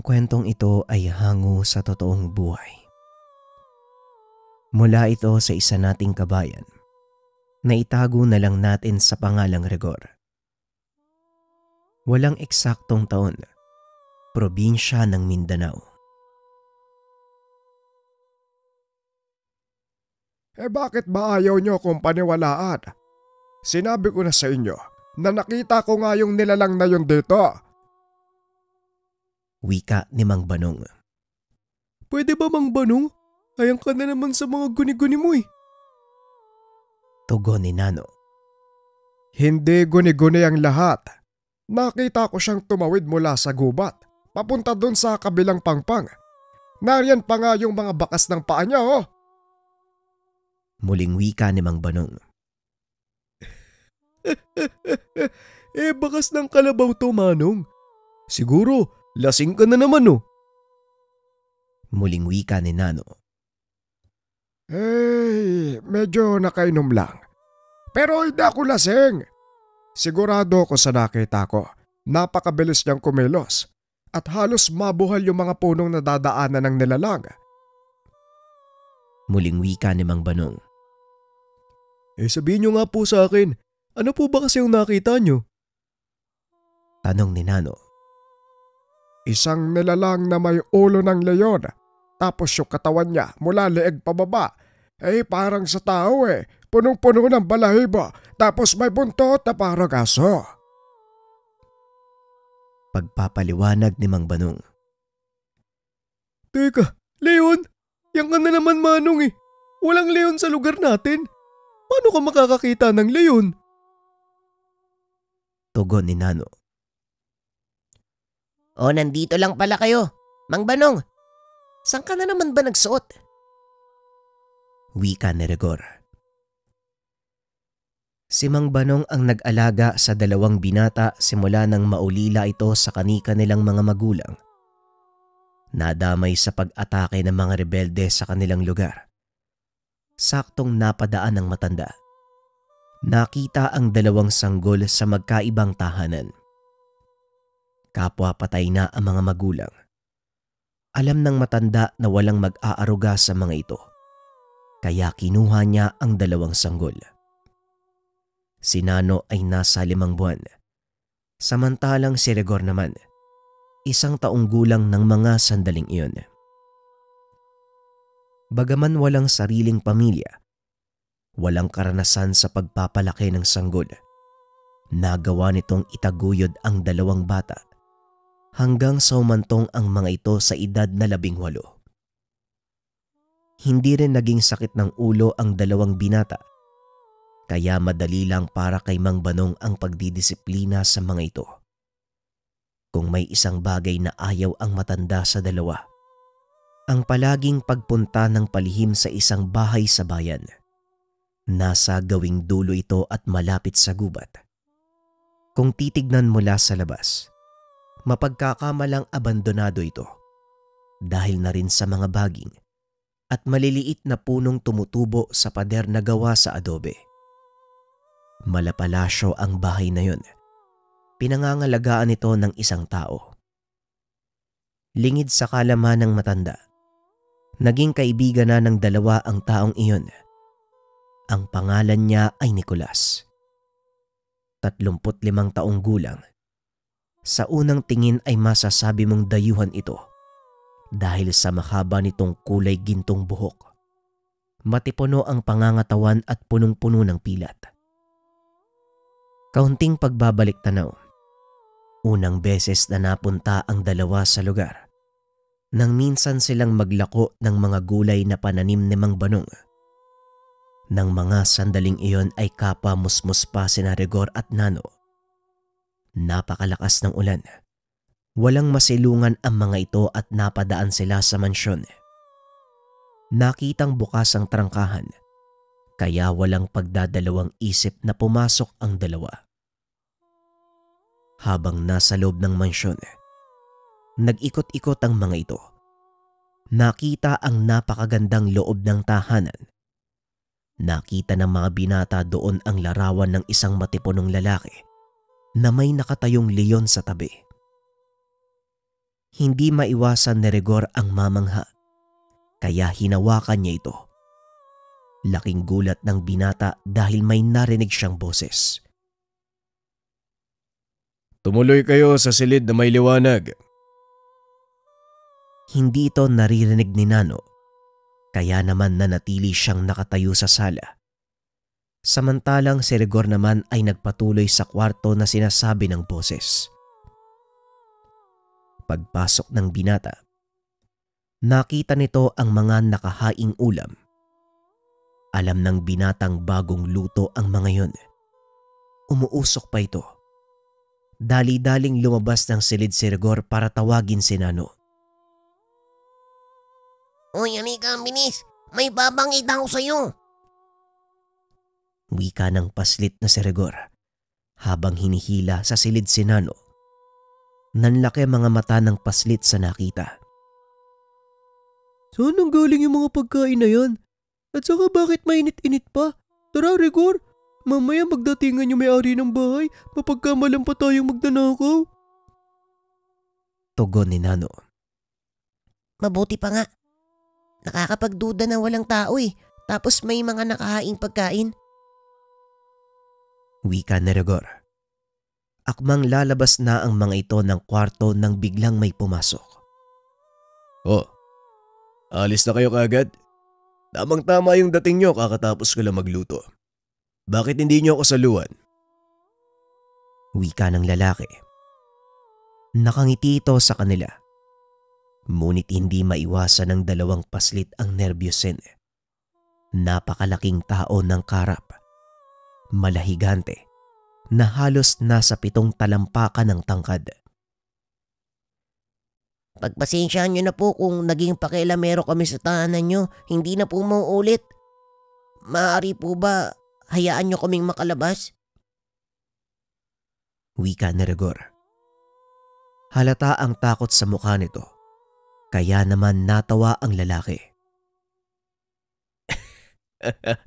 ang kwentong ito ay hango sa totoong buhay. Mula ito sa isa nating kabayan na itago na lang natin sa pangalang Rigor. Walang eksaktong taon, probinsya ng Mindanao. Eh bakit ba ayaw nyo kung paniwalaan? Sinabi ko na sa inyo na nakita ko nga yung nilalang na yun dito Wika ni Mang Banong. Pwede ba Mang Banong? Ayang ka na naman sa mga guni-guni mo eh. Tugon ni Nano. Hindi guni-guni ang lahat. Nakita ko siyang tumawid mula sa gubat. Papunta doon sa kabilang pangpang. Nariyan pa nga yung mga bakas ng paa niya oh. Muling wika ni Mang Banong. eh bakas ng kalabaw to Manong. Siguro Lasing ka na naman oh. Muling wika ni Nano. Eh, medyo nakainom lang. Pero hindi ako lasing. Sigurado ako sa nakita ko. Napakabilis niyang kumilos at halos mabuhal yung mga punong nadadaanan ng nilalang. Muling wika ni Mang Banong. Eh sabihin niyo nga po sa akin, ano po ba kasi yung nakita niyo? Tanong ni Nano. Isang nilalang na may ulo ng leyon. Tapos yung katawan niya mula leeg pababa. Eh parang sa tao eh. Punong-puno ng balahibo. Tapos may buntot na parang aso. Pagpapaliwanag ni Mang Banong. Teka, Leon! Yan ka na naman manong eh. Walang leon sa lugar natin. Paano ka makakakita ng leon? Tugon ni Nano. O nandito lang pala kayo. Mang Banong, saan ka na naman ba nagsuot? Wika ni Rigor. Si Mang Banong ang nag-alaga sa dalawang binata simula nang maulila ito sa kanika nilang mga magulang. Nadamay sa pag-atake ng mga rebelde sa kanilang lugar. Saktong napadaan ng matanda. Nakita ang dalawang sanggol sa magkaibang tahanan. Kapwa patay na ang mga magulang. Alam ng matanda na walang mag-aaruga sa mga ito. Kaya kinuha niya ang dalawang sanggol. Si Nano ay nasa limang buwan. Samantalang si Regor naman, isang taong gulang ng mga sandaling iyon. Bagaman walang sariling pamilya, walang karanasan sa pagpapalaki ng sanggol, nagawa nitong itaguyod ang dalawang bata hanggang sa umantong ang mga ito sa edad na labing walo. Hindi rin naging sakit ng ulo ang dalawang binata kaya madali lang para kay Mang Banong ang pagdidisiplina sa mga ito. Kung may isang bagay na ayaw ang matanda sa dalawa, ang palaging pagpunta ng palihim sa isang bahay sa bayan. Nasa gawing dulo ito at malapit sa gubat. Kung titignan mula sa labas, mapagkakamalang abandonado ito dahil na rin sa mga baging at maliliit na punong tumutubo sa pader na gawa sa adobe. Malapalasyo ang bahay na yun. Pinangangalagaan ito ng isang tao. Lingid sa kalaman ng matanda, naging kaibigan na ng dalawa ang taong iyon. Ang pangalan niya ay Nicolas. 35 taong gulang sa unang tingin ay masasabi mong dayuhan ito dahil sa mahaba nitong kulay gintong buhok. Matipuno ang pangangatawan at punong-puno ng pilat. Kaunting pagbabalik tanaw. Unang beses na napunta ang dalawa sa lugar. Nang minsan silang maglako ng mga gulay na pananim ni Mang Banong. Nang mga sandaling iyon ay kapa musmus pa sina Rigor at Nano Napakalakas ng ulan. Walang masilungan ang mga ito at napadaan sila sa mansyon. Nakitang bukas ang trangkahan, kaya walang pagdadalawang isip na pumasok ang dalawa. Habang nasa loob ng mansyon, nag-ikot-ikot ang mga ito. Nakita ang napakagandang loob ng tahanan Nakita ng mga binata doon ang larawan ng isang matipunong lalaki na may nakatayong leyon sa tabi. Hindi maiwasan ni Rigor ang mamangha, kaya hinawakan niya ito. Laking gulat ng binata dahil may narinig siyang boses. Tumuloy kayo sa silid na may liwanag. Hindi ito naririnig ni Nano, kaya naman nanatili siyang nakatayo sa sala Samantalang si Rigor naman ay nagpatuloy sa kwarto na sinasabi ng boses. Pagpasok ng binata, nakita nito ang mga nakahaing ulam. Alam ng binatang bagong luto ang mga yon. Umuusok pa ito. Dali-daling lumabas ng silid si Rigor para tawagin si Nano. Uy, Anika, binis! May babangit ako sa'yo! wika ng paslit na si Rigor habang hinihila sa silid si Nano. Nanlaki mga mata ng paslit sa nakita. Saan ang galing yung mga pagkain na yan? At saka bakit mainit-init pa? Tara, Rigor! Mamaya magdatingan yung may-ari ng bahay, mapagkamalan pa tayong magdanakaw. Tugon ni Nano. Mabuti pa nga. Nakakapagduda na walang tao eh. Tapos may mga nakahaing pagkain wika ni Rigor. Akmang lalabas na ang mga ito ng kwarto nang biglang may pumasok. Oh, alis na kayo kagad? Tamang tama yung dating nyo kakatapos ko lang magluto. Bakit hindi nyo ako saluan? Wika ng lalaki. Nakangiti ito sa kanila. Ngunit hindi maiwasan ng dalawang paslit ang nervyusin. Napakalaking tao ng karap malahigante na halos nasa pitong talampakan ng tangkad. Pagpasensyaan nyo na po kung naging pakialamero kami sa tahanan nyo, hindi na po mauulit. Maaari po ba hayaan nyo kaming makalabas? Wika ni Rigor. Halata ang takot sa mukha nito, kaya naman natawa ang lalaki.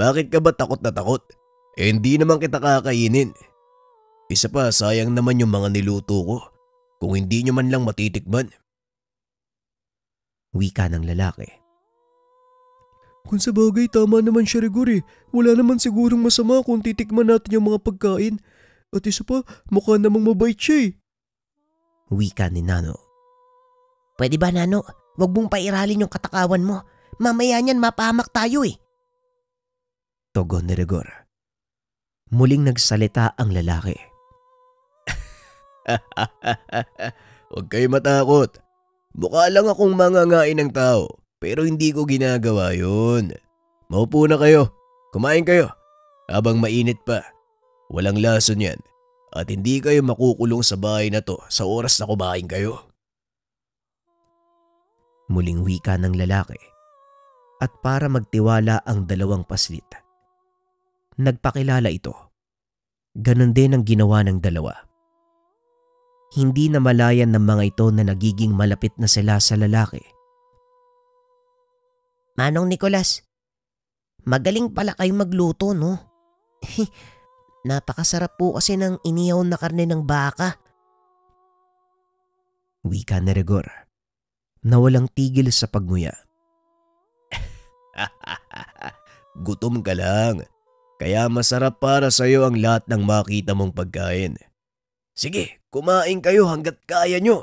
Bakit ka ba takot na takot? Eh, hindi naman kita kakainin. Isa pa, sayang naman yung mga niluto ko. Kung hindi nyo man lang matitikman. Wika ng lalaki. Kung sa bagay, tama naman siya Rigore. Wala naman sigurong masama kung titikman natin yung mga pagkain. At isa pa, mukha namang mabait siya eh. Wika ni Nano. Pwede ba Nano? Huwag mong pairalin yung katakawan mo. Mamaya niyan mapahamak tayo eh. Tugon ni Rigor. Muling nagsalita ang lalaki. Huwag kayo matakot. Mukha lang akong mangangain ng tao pero hindi ko ginagawa yun. Maupo na kayo. Kumain kayo. Habang mainit pa. Walang lason yan. At hindi kayo makukulong sa bahay na to sa oras na kumain kayo. Muling wika ng lalaki at para magtiwala ang dalawang paslit. Nagpakilala ito. Ganon din ang ginawa ng dalawa. Hindi na malayan ng mga ito na nagiging malapit na sila sa lalaki. Manong Nicolas, magaling pala kayo magluto no? Napakasarap po kasi ng inihaw na karne ng baka. Wika ni Rigor nawalang tigil sa pagnguya. Gutom ka lang. Kaya masarap para sa iyo ang lahat ng makita mong pagkain. Sige, kumain kayo hanggat kaya nyo.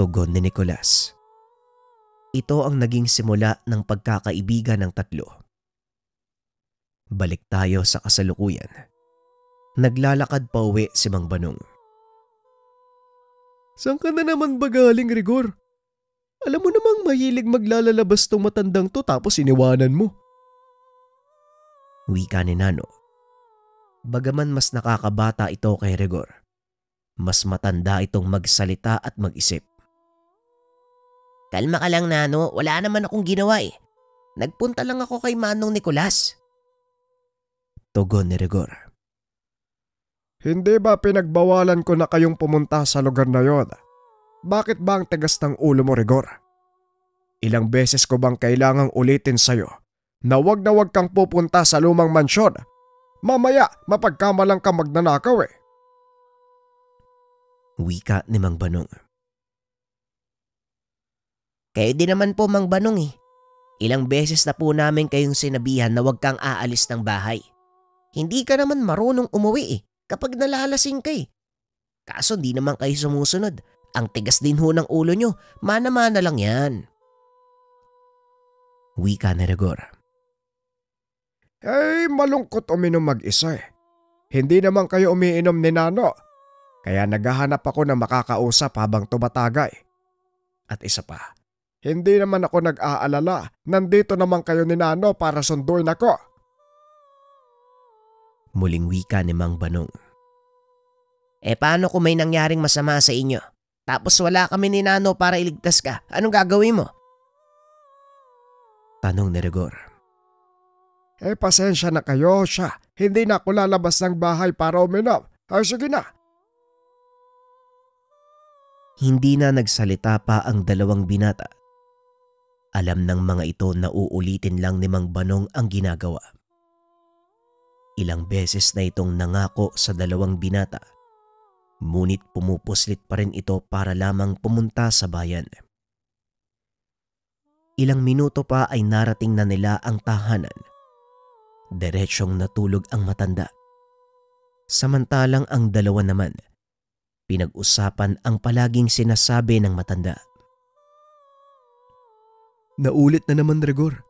Tugon ni Nicolas. Ito ang naging simula ng pagkakaibigan ng tatlo. Balik tayo sa kasalukuyan. Naglalakad pa uwi si Mang Banong. Saan ka na naman bagaling, Rigor? Alam mo namang mahilig maglalalabas tong matandang to tapos iniwanan mo. Wika ni Nano. Bagaman mas nakakabata ito kay Rigor, mas matanda itong magsalita at mag-isip. Kalma ka lang Nano, wala naman akong ginawa eh. Nagpunta lang ako kay Manong Nicolas. Tugon ni Rigor. Hindi ba pinagbawalan ko na kayong pumunta sa lugar na yon? Bakit ba ang tagas ng ulo mo, Rigor? Ilang beses ko bang kailangang ulitin sa'yo na wag na wag kang pupunta sa lumang mansyon? Mamaya mapagkamalang ka magnanakaw eh. Wika ni Mang Banong. Kayo din naman po Mang Banong eh. Ilang beses na po namin kayong sinabihan na wag kang aalis ng bahay. Hindi ka naman marunong umuwi eh kapag nalalasing ka eh. Kaso di naman kayo sumusunod ang tigas din ho ng ulo nyo. Mana-mana lang yan. Wika ni Rigor. Eh, malungkot uminom mag-isa eh. Hindi naman kayo umiinom ni Nano. Kaya naghahanap ako ng makakausap habang tumatagay. At isa pa, hindi naman ako nag-aalala. Nandito naman kayo ni Nano para sunduin ako. Muling wika ni Mang Banong. Eh paano kung may nangyaring masama sa inyo? Tapos wala kami ni Nano para iligtas ka. Anong gagawin mo? Tanong ni Rigor. Eh pasensya na kayo siya. Hindi na ako lalabas ng bahay para uminom. Ay sige na. Hindi na nagsalita pa ang dalawang binata. Alam ng mga ito na uulitin lang ni Mang Banong ang ginagawa. Ilang beses na itong nangako sa dalawang binata Ngunit pumupuslit pa rin ito para lamang pumunta sa bayan. Ilang minuto pa ay narating na nila ang tahanan. Diretsyong natulog ang matanda. Samantalang ang dalawa naman, pinag-usapan ang palaging sinasabi ng matanda. Naulit na naman Gregor.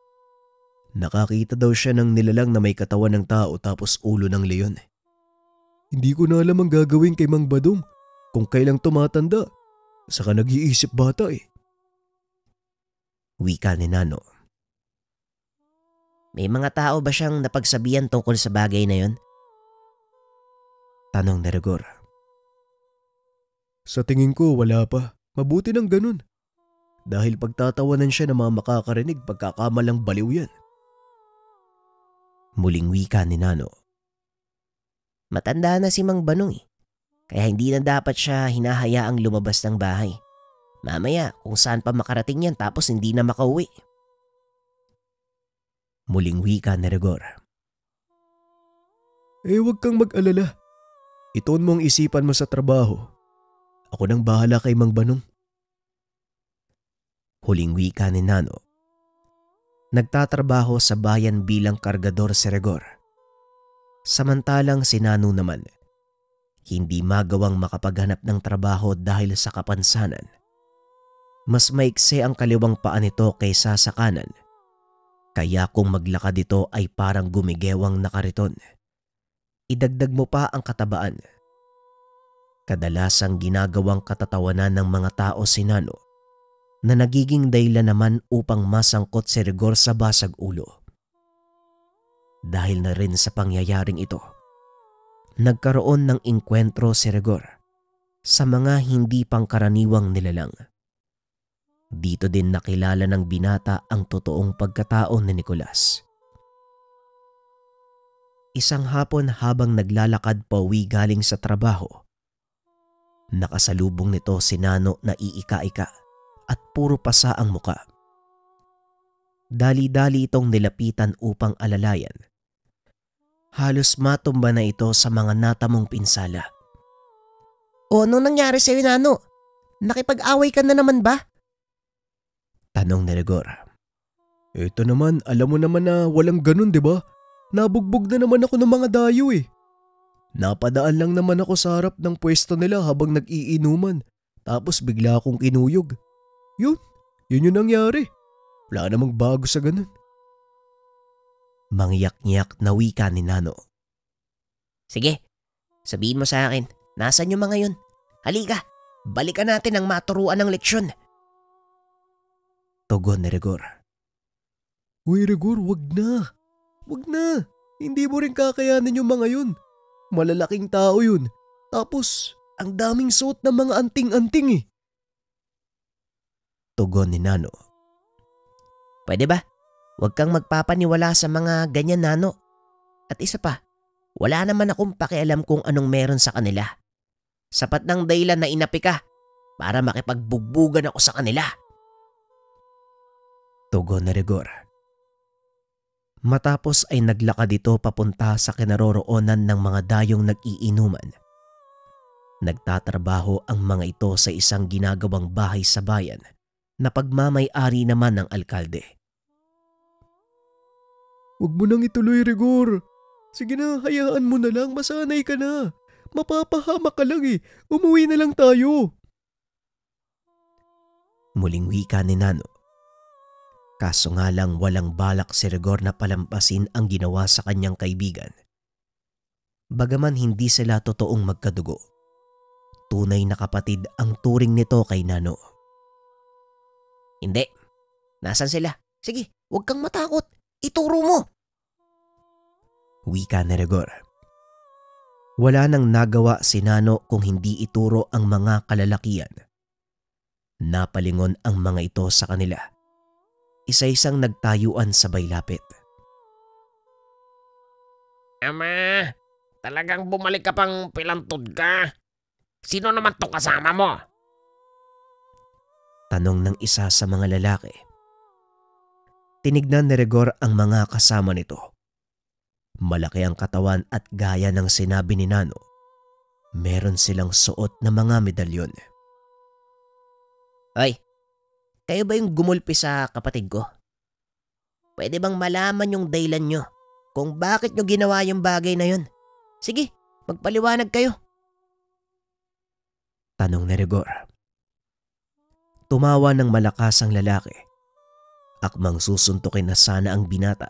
Nakakita daw siya ng nilalang na may katawan ng tao tapos ulo ng leon. Hindi ko na alam ang gagawin kay Mang Badong kung kailang tumatanda. Saka nag-iisip bata eh. Wika ni Nano. May mga tao ba siyang napagsabihan tungkol sa bagay na yon? Tanong ni Rigor. Sa tingin ko wala pa. Mabuti nang ganun. Dahil pagtatawanan siya ng mga makakarinig pagkakamalang baliw yan. Muling wika ni Nano. Matanda na si Mang Banong eh. Kaya hindi na dapat siya hinahayaang lumabas ng bahay. Mamaya kung saan pa makarating yan tapos hindi na makauwi. Muling wika ni Rigor. Eh huwag kang mag-alala. Iton mo ang isipan mo sa trabaho. Ako nang bahala kay Mang Banong. Huling wika ni Nano. Nagtatrabaho sa bayan bilang kargador si Regor. Samantalang si Nano naman, hindi magawang makapaghanap ng trabaho dahil sa kapansanan. Mas maikse ang kaliwang paa nito kaysa sa kanan. Kaya kung maglakad ito ay parang gumigewang nakariton. Idagdag mo pa ang katabaan. Kadalasang ginagawang katatawanan ng mga tao si Nano na nagiging dayla naman upang masangkot si Rigor sa basag ulo. Dahil na rin sa pangyayaring ito, nagkaroon ng inkwentro si Regor sa mga hindi pangkaraniwang nilalang. Dito din nakilala ng binata ang totoong pagkatao ni Nicolas. Isang hapon habang naglalakad pauwi galing sa trabaho, nakasalubong nito si Nano na iika-ika at puro pasa ang muka. Dali-dali itong nilapitan upang alalayan Halos matumba na ito sa mga natamong pinsala. O ano nangyari sa'yo, Nano? Nakipag-away ka na naman ba? Tanong ni Rigora. Ito naman, alam mo naman na walang ganun, di ba? Nabugbog na naman ako ng mga dayo eh. Napadaan lang naman ako sa harap ng pwesto nila habang nag-iinuman. Tapos bigla akong kinuyog. Yun, yun yung nangyari. Wala namang bago sa ganun mangyak-nyak na wika ni Nano. Sige, sabihin mo sa akin, nasan yung mga yun? Halika, balikan natin ang maturuan ng leksyon. Tugon ni Rigor. Uy Rigor, wag na. Wag na. Hindi mo rin kakayanin yung mga yun. Malalaking tao yun. Tapos, ang daming suot ng mga anting-anting eh. Tugon ni Nano. Pwede ba? Huwag kang magpapaniwala sa mga ganyan nano. At isa pa, wala naman akong pakialam kung anong meron sa kanila. Sapat ng daylan na inapi ka para makipagbugbugan ako sa kanila. Tugon na rigor. Matapos ay naglakad dito papunta sa kinaroroonan ng mga dayong nag-iinuman. Nagtatrabaho ang mga ito sa isang ginagawang bahay sa bayan na pagmamay-ari naman ng alkalde. Huwag mo nang ituloy, Rigor. Sige na, hayaan mo na lang, masanay ka na. Mapapahama ka lang eh. Umuwi na lang tayo. Muling wika ni Nano. Kaso nga lang walang balak si Rigor na palampasin ang ginawa sa kanyang kaibigan. Bagaman hindi sila totoong magkadugo, tunay na kapatid ang turing nito kay Nano. Hindi. Nasaan sila? Sige, huwag kang matakot. Ituro mo! Wika ni Rigor. Wala nang nagawa si Nano kung hindi ituro ang mga kalalakian. Napalingon ang mga ito sa kanila. Isa-isang nagtayuan sabay lapit. Ama, talagang bumalik ka pang pilantod ka. Sino naman to kasama mo? Tanong ng isa sa mga lalaki. Tinignan ni Rigor ang mga kasama nito. Malaki ang katawan at gaya ng sinabi ni Nano. Meron silang suot na mga medalyon. Ay, kayo ba yung gumulpi sa kapatid ko? Pwede bang malaman yung daylan nyo kung bakit nyo ginawa yung bagay na yun? Sige, magpaliwanag kayo. Tanong ni Rigor. Tumawa ng malakas ang lalaki Akmang susuntukin na sana ang binata.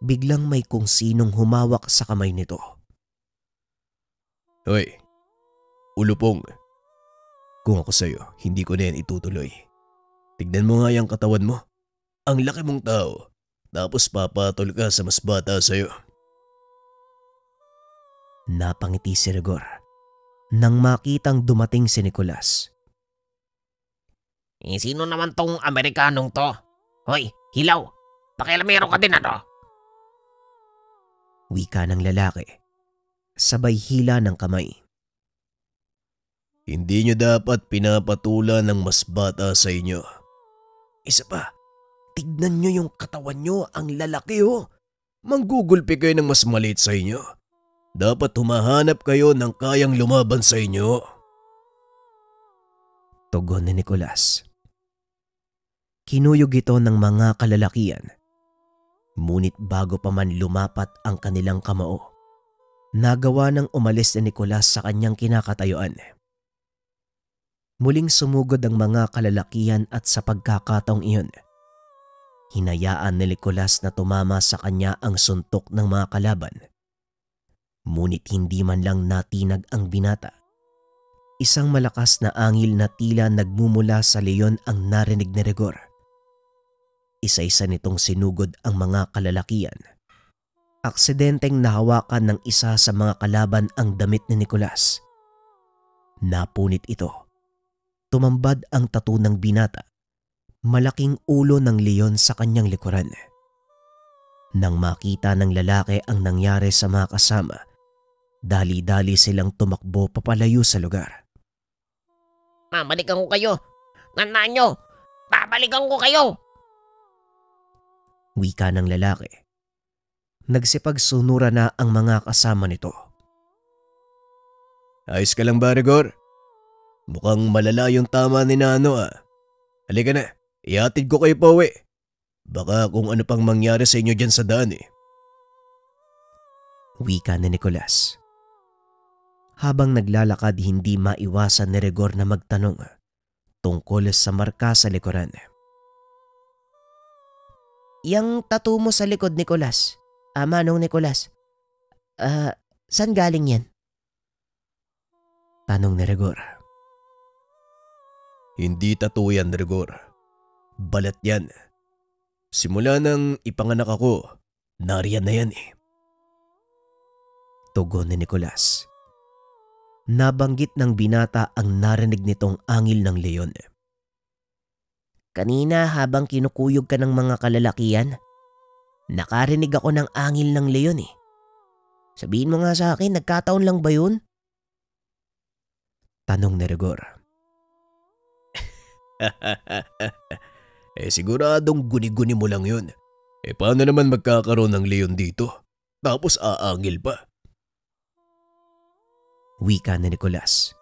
Biglang may kung sinong humawak sa kamay nito. Hoy, ulupong. Kung ako sa'yo, hindi ko na yan itutuloy. Tignan mo nga yung katawan mo. Ang laki mong tao. Tapos papatol ka sa mas bata sa'yo. Napangiti si Rigor nang makitang dumating si Nicolas. Eh, sino naman tong Amerikanong to? Hoy, hilaw! Pakilamero ka din ano? Wika ng lalaki. Sabay hila ng kamay. Hindi nyo dapat pinapatula ng mas bata sa inyo. Isa pa, tignan nyo yung katawan nyo, ang lalaki ho. Oh. Manggugulpi kayo ng mas maliit sa inyo. Dapat humahanap kayo ng kayang lumaban sa inyo. Tugon ni Nicolas. Kinuyog ito ng mga kalalakian. Ngunit bago pa man lumapat ang kanilang kamao, nagawa ng umalis ni Nicolas sa kanyang kinakatayuan. Muling sumugod ang mga kalalakian at sa pagkakataong iyon, hinayaan ni Nicolas na tumama sa kanya ang suntok ng mga kalaban. Ngunit hindi man lang natinag ang binata. Isang malakas na angil na tila nagmumula sa leyon ang narinig ni Rigor isa-isa nitong sinugod ang mga kalalakian. Aksidenteng nahawakan ng isa sa mga kalaban ang damit ni Nicolas. Napunit ito. Tumambad ang tato ng binata. Malaking ulo ng leon sa kanyang likuran. Nang makita ng lalaki ang nangyari sa mga kasama, dali-dali silang tumakbo papalayo sa lugar. Mamalikan ko kayo! Tandaan nyo! Babalikan ko kayo! wika ng lalaki. Nagsipagsunura na ang mga kasama nito. Ayos ka lang ba, Mukhang malala yung tama ni Nano ah. Halika na, ihatid ko kayo pa uwi. Baka kung ano pang mangyari sa inyo dyan sa daan eh. Wika ni Nicolas. Habang naglalakad hindi maiwasan ni Rigor na magtanong tungkol sa marka sa likuran. Yang tattoo mo sa likod, ni Nicolas. Ah, Manong Nicolas. Ah, uh, saan galing yan? Tanong ni Rigor. Hindi tattoo yan, Rigor. Balat yan. Simula nang ipanganak ako, nariyan na yan eh. Tugon ni Nicolas. Nabanggit ng binata ang narinig nitong angil ng leon eh. Kanina habang kinukuyog ka ng mga kalalakian, nakarinig ako ng angil ng leon eh. Sabihin mo nga sa akin, nagkataon lang ba yun? Tanong ni Rigor. eh siguradong guni-guni mo lang yun. Eh paano naman magkakaroon ng leon dito? Tapos aangil pa. Wika ni Nicolas.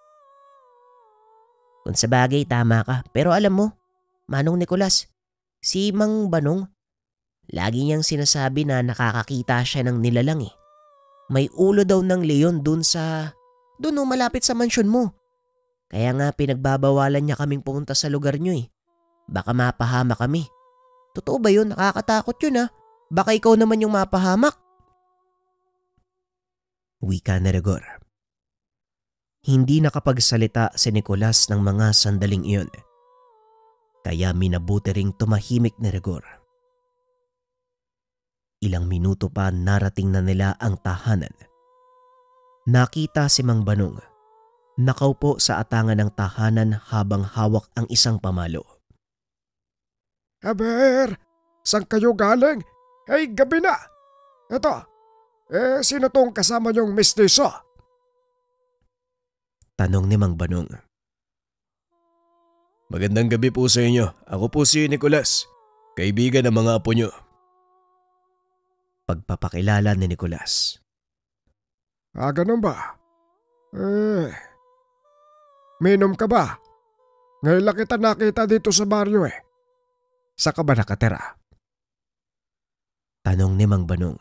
Kung sa bagay, tama ka. Pero alam mo, Manong Nicolas, si Mang Banong, lagi niyang sinasabi na nakakakita siya ng nilalang eh. May ulo daw ng leon dun sa... Dun o oh, malapit sa mansyon mo. Kaya nga pinagbabawalan niya kaming pumunta sa lugar niyo eh. Baka mapahama kami. Totoo ba yun? Nakakatakot yun ah. Baka ikaw naman yung mapahamak. Wika ni Hindi nakapagsalita si Nicolas ng mga sandaling iyon. Eh kaya minabuti ring tumahimik ni Rigor. Ilang minuto pa narating na nila ang tahanan. Nakita si Mang Banong. Nakaupo sa atangan ng tahanan habang hawak ang isang pamalo. Aber! San kayo galing? Ay, gabi na! Ito, eh sino tong kasama niyong mistiso? Tanong ni Mang Banong. Magandang gabi po sa inyo. Ako po si Nicolas, kaibigan ng mga apo nyo. Pagpapakilala ni Nicolas. Ah, ganun ba? Eh, minom ka ba? Ngayon lang kita nakita dito sa baryo eh. Sa ka ba nakatera? Tanong ni Mang Banong.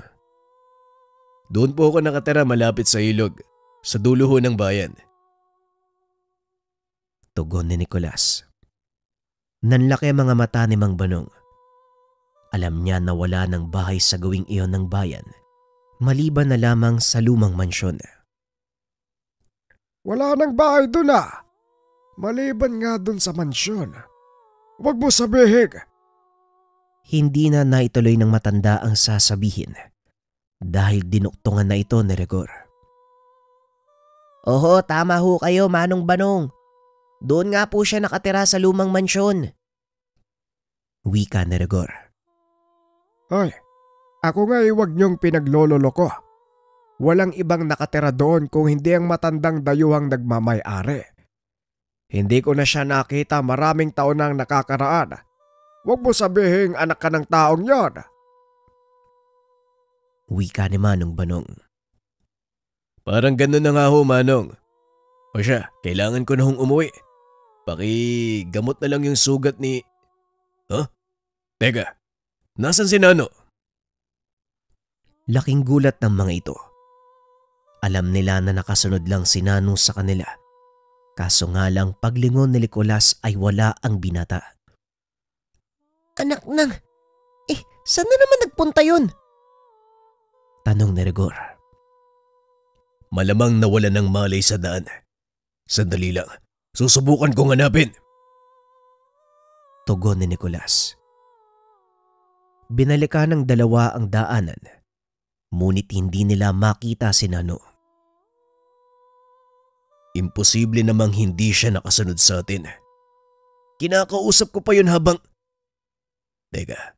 Doon po ako nakatera malapit sa ilog, sa dulo ng bayan. Tugon ni Nicolas. Nanlaki ang mga mata ni Mang Banong. Alam niya na wala ng bahay sa gawing iyon ng bayan, maliban na lamang sa lumang mansyon. Wala ng bahay doon ah, maliban nga doon sa mansyon. Huwag mo sabihin. Hindi na naituloy ng matanda ang sasabihin dahil dinuktungan na ito ni Rigor. Oho, tama ho kayo, Manong Banong. Doon nga po siya nakatira sa lumang mansyon. Wika na Rigor. Hoy, ako nga iwag huwag niyong pinaglololo Walang ibang nakatira doon kung hindi ang matandang dayuhang nagmamay-ari. Hindi ko na siya nakita maraming taon nang nakakaraan. Huwag mo sabihing anak ka ng taong yon. Wika ni Manong Banong. Parang ganun na nga ho, Manong. O siya, kailangan ko na hong umuwi. Paki, gamot na lang yung sugat ni... Huh? Teka, nasan si Nano? Laking gulat ng mga ito. Alam nila na nakasunod lang si Nano sa kanila. Kaso nga lang paglingon ni Nicolas ay wala ang binata. Anak nang, eh saan na naman nagpunta yun? Tanong ni Rigor. Malamang nawala ng malay sa daan. Sandali lang. Susubukan kong hanapin. Tugon ni Nicolas. Binalikan ng dalawa ang daanan, ngunit hindi nila makita si Nano. Imposible namang hindi siya nakasunod sa atin. Kinakausap ko pa yun habang... Teka,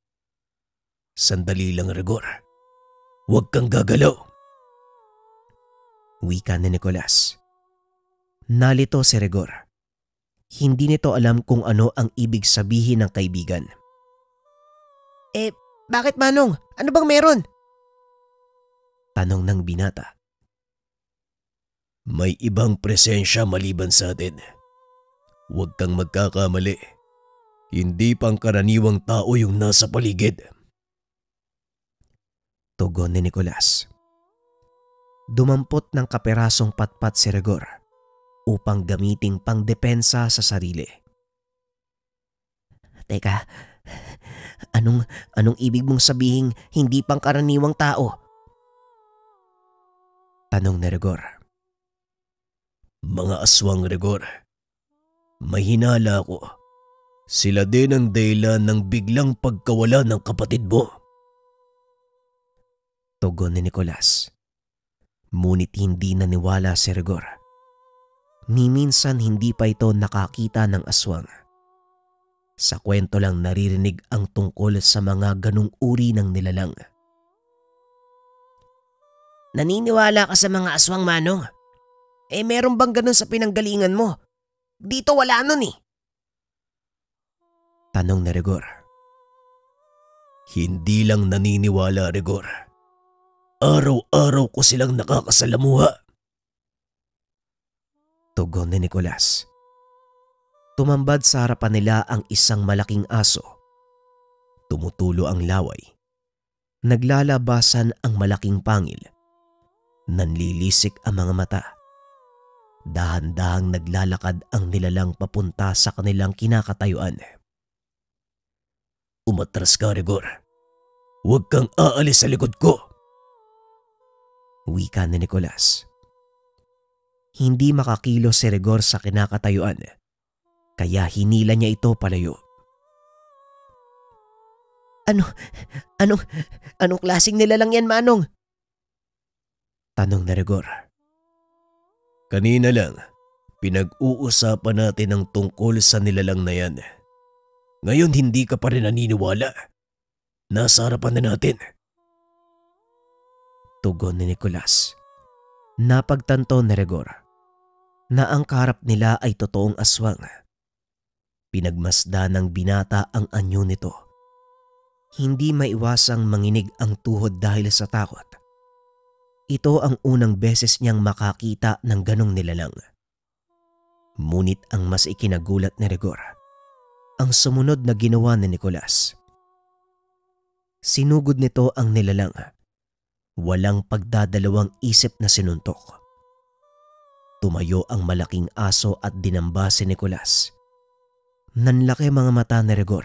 sandali lang Rigor. Huwag kang gagalaw. Wika ni Nicolas. Nalito si Rigor. Hindi nito alam kung ano ang ibig sabihin ng kaibigan. Eh, bakit Manong? Ano bang meron? Tanong ng binata. May ibang presensya maliban sa atin. Huwag kang magkakamali. Hindi pangkaraniwang tao yung nasa paligid. Tugon ni Nicolas. Dumampot ng kaperasong patpat si Regor upang gamiting pangdepensa sa sarili. Teka, anong, anong ibig mong sabihin hindi pangkaraniwang tao? Tanong ni Regor. Mga aswang Rigor, mahinala ako. Sila din ang dahilan ng biglang pagkawala ng kapatid mo. Tugon ni Nicolas. Ngunit hindi naniwala si Regor. Niminsan hindi pa ito nakakita ng aswang. Sa kwento lang naririnig ang tungkol sa mga ganong uri ng nilalang. Naniniwala ka sa mga aswang, Manong? Eh meron bang ganun sa pinanggalingan mo? Dito wala nun eh. Tanong na Rigor. Hindi lang naniniwala, Rigor. Araw-araw ko silang nakakasalamuha. Tugon ni Nicolas. Tumambad sa harapan nila ang isang malaking aso. Tumutulo ang laway. Naglalabasan ang malaking pangil. Nanlilisik ang mga mata. Dahan-dahang naglalakad ang nilalang papunta sa kanilang kinakatayuan. Umatras ka, Rigor. Huwag kang aalis sa likod ko. Wika ni Nicolas hindi makakilos si Rigor sa kinakatayuan kaya hinila niya ito palayo. Ano? Ano? anong klaseng nilalang yan, Manong? Tanong na Rigor. Kanina lang, pinag-uusapan natin ang tungkol sa nilalang na yan. Ngayon hindi ka pa rin naniniwala. Nasa harapan na natin. Tugon ni Nicolas. Napagtanto ni Rigor na ang karap nila ay totoong aswang. Pinagmasda ng binata ang anyo nito. Hindi maiwasang manginig ang tuhod dahil sa takot. Ito ang unang beses niyang makakita ng ganong nilalang. Munit ang mas ikinagulat ni Rigor, ang sumunod na ginawa ni Nicolas. Sinugod nito ang nilalang. Walang pagdadalawang isip na sinuntok Tumayo ang malaking aso at dinamba si Nicolas. Nanlaki mga mata ni Rigor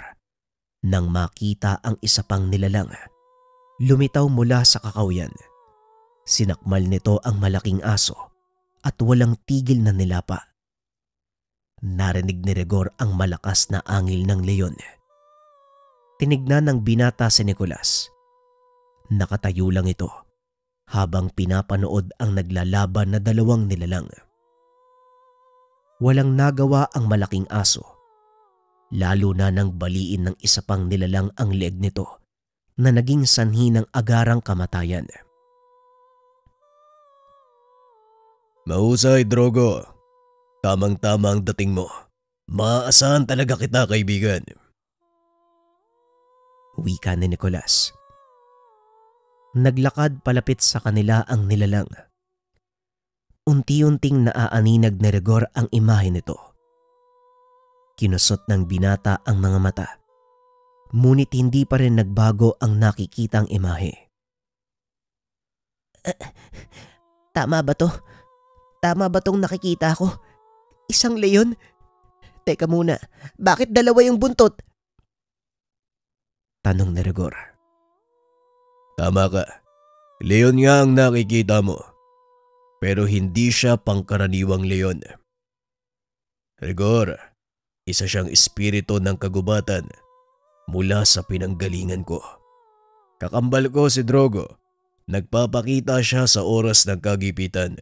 nang makita ang isa pang nilalang. Lumitaw mula sa kakawyan. Sinakmal nito ang malaking aso at walang tigil na nilapa. Narinig ni Rigor ang malakas na angil ng leyon. Tinignan ng binata si Nicolas. Nakatayo lang ito habang pinapanood ang naglalaban na dalawang nilalang walang nagawa ang malaking aso. Lalo na nang baliin ng isa pang nilalang ang leg nito na naging sanhi ng agarang kamatayan. Mahusay, Drogo. Tamang-tama ang dating mo. Maaasahan talaga kita, kaibigan. Wika ni Nicolas. Naglakad palapit sa kanila ang nilalang unti-unting naaaninag na rigor ang imahe nito. Kinusot ng binata ang mga mata, ngunit hindi pa rin nagbago ang nakikitang imahe. tama ba to? Tama ba tong nakikita ko? Isang leyon? Teka muna, bakit dalawa yung buntot? Tanong ni Rigor. Tama ka. Leon nga ang nakikita mo pero hindi siya pangkaraniwang leon. Rigor, isa siyang espiritu ng kagubatan mula sa pinanggalingan ko. Kakambal ko si Drogo, nagpapakita siya sa oras ng kagipitan.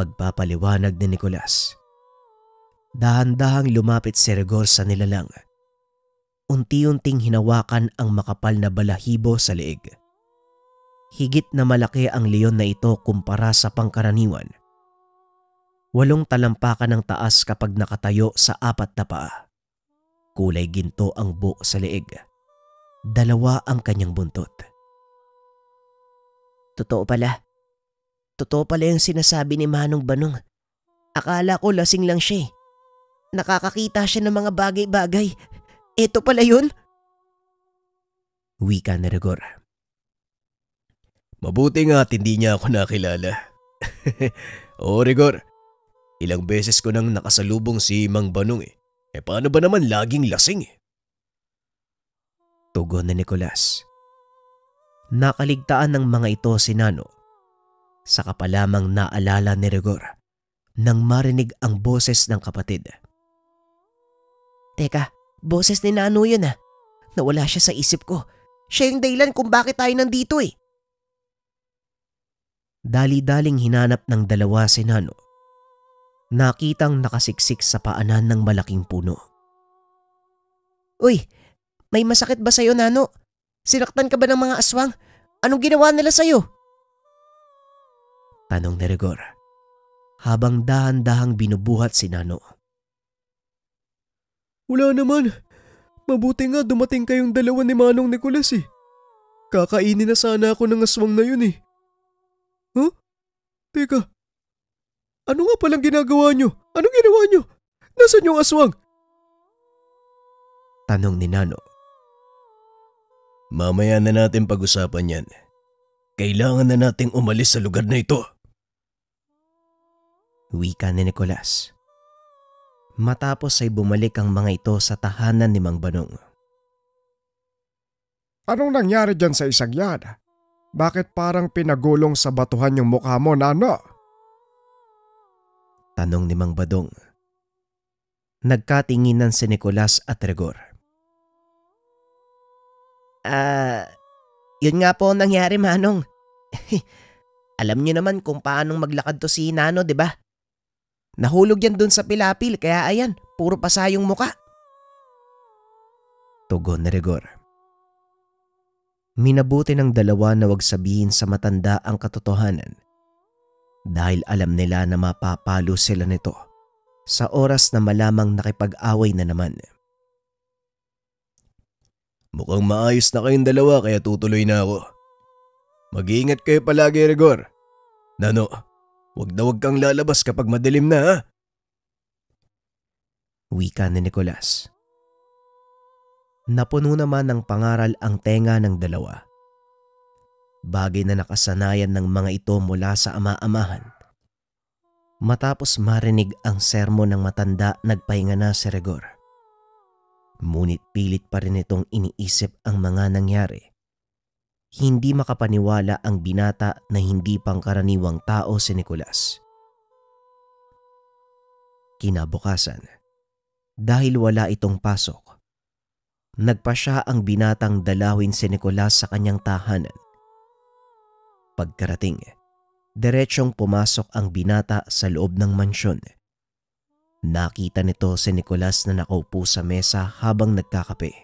Pagpapaliwanag ni Nicolas. Dahan-dahang lumapit si Rigor sa nilalang. Unti-unting hinawakan ang makapal na balahibo sa leeg. Higit na malaki ang leon na ito kumpara sa pangkaraniwan. Walong talampakan ng taas kapag nakatayo sa apat na paa. Kulay ginto ang buo sa leeg. Dalawa ang kanyang buntot. Totoo pala. Totoo pala yung sinasabi ni Manong Banong. Akala ko lasing lang siya eh. Nakakakita siya ng mga bagay-bagay. Ito pala yun? Wika na Rigor. Mabuti nga at hindi niya ako nakilala. Oo Rigor, ilang beses ko nang nakasalubong si Mang Banong eh. E paano ba naman laging lasing eh? Tugon ni Nicolas. Nakaligtaan ng mga ito si Nano. Saka pa lamang naalala ni Rigor nang marinig ang boses ng kapatid. Teka, boses ni Nano yun ah. Nawala siya sa isip ko. Siya yung dahilan kung bakit tayo nandito eh. Dali-daling hinanap ng dalawa si Nano. Nakitang nakasiksik sa paanan ng malaking puno. Uy, may masakit ba sa'yo Nano? Sinaktan ka ba ng mga aswang? Anong ginawa nila sa'yo? Tanong ni Rigor habang dahan-dahang binubuhat si Nano. Wala naman. Mabuti nga dumating kayong dalawa ni Manong Nicolas eh. Kakainin na sana ako ng aswang na yun eh. Huh? Teka, ano nga palang ginagawa nyo? Anong ginawa nyo? Nasaan yung aswang? Tanong ni Nano. Mamaya na natin pag-usapan yan. Kailangan na nating umalis sa lugar na ito. Wika ni Nicolas. Matapos ay bumalik ang mga ito sa tahanan ni Mang Banong. Anong nangyari dyan sa Isagyada? Bakit parang pinagulong sa batuhan yung mukha mo, Nano? Tanong ni Mang Badong. Nagkatinginan si Nicolas at Rigor. Ah, uh, yun nga po nangyari, Manong. Alam niyo naman kung paanong maglakad to si Nano, di ba? Nahulog yan dun sa pilapil, kaya ayan, puro pasayong yung muka. Tugon ni Rigor. Minabuti ng dalawa na wag sabihin sa matanda ang katotohanan dahil alam nila na mapapalo sila nito sa oras na malamang nakipag-away na naman. Mukhang maayos na kayong dalawa kaya tutuloy na ako. Mag-iingat kayo palagi, Rigor. Nano, wag na wag kang lalabas kapag madilim na ha. Wika ni Nicolas. Napuno naman ng pangaral ang tenga ng dalawa. Bagay na nakasanayan ng mga ito mula sa ama-amahan. Matapos marinig ang sermon ng matanda, nagpahinga na si Regor. Ngunit pilit pa rin itong iniisip ang mga nangyari. Hindi makapaniwala ang binata na hindi pangkaraniwang tao si Nicolas. Kinabukasan, dahil wala itong pasok, nagpasya ang binatang dalawin si Nicolas sa kanyang tahanan. Pagkarating, diretsyong pumasok ang binata sa loob ng mansyon. Nakita nito si Nicolas na nakaupo sa mesa habang nagkakape.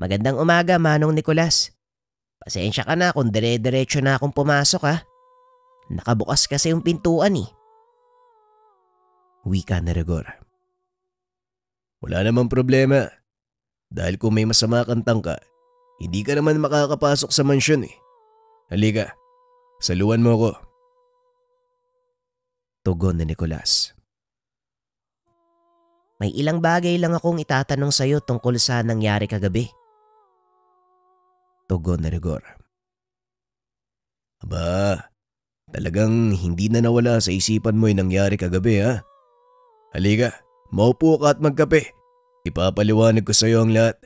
Magandang umaga, Manong Nicolas. Pasensya ka na kung dire-diretso na akong pumasok ha. Nakabukas kasi yung pintuan eh. Wika ni Rigora. Wala namang problema. Dahil kung may masama kang tangka, hindi ka naman makakapasok sa mansyon eh. Halika, saluan mo ko. Tugon ni Nicolas. May ilang bagay lang akong itatanong sa'yo tungkol sa nangyari kagabi. Tugon ni Rigor. Aba, talagang hindi na nawala sa isipan mo yung nangyari kagabi ha? Halika, Maupo ka at magkape. Ipapaliwanag ko sa iyo ang lahat.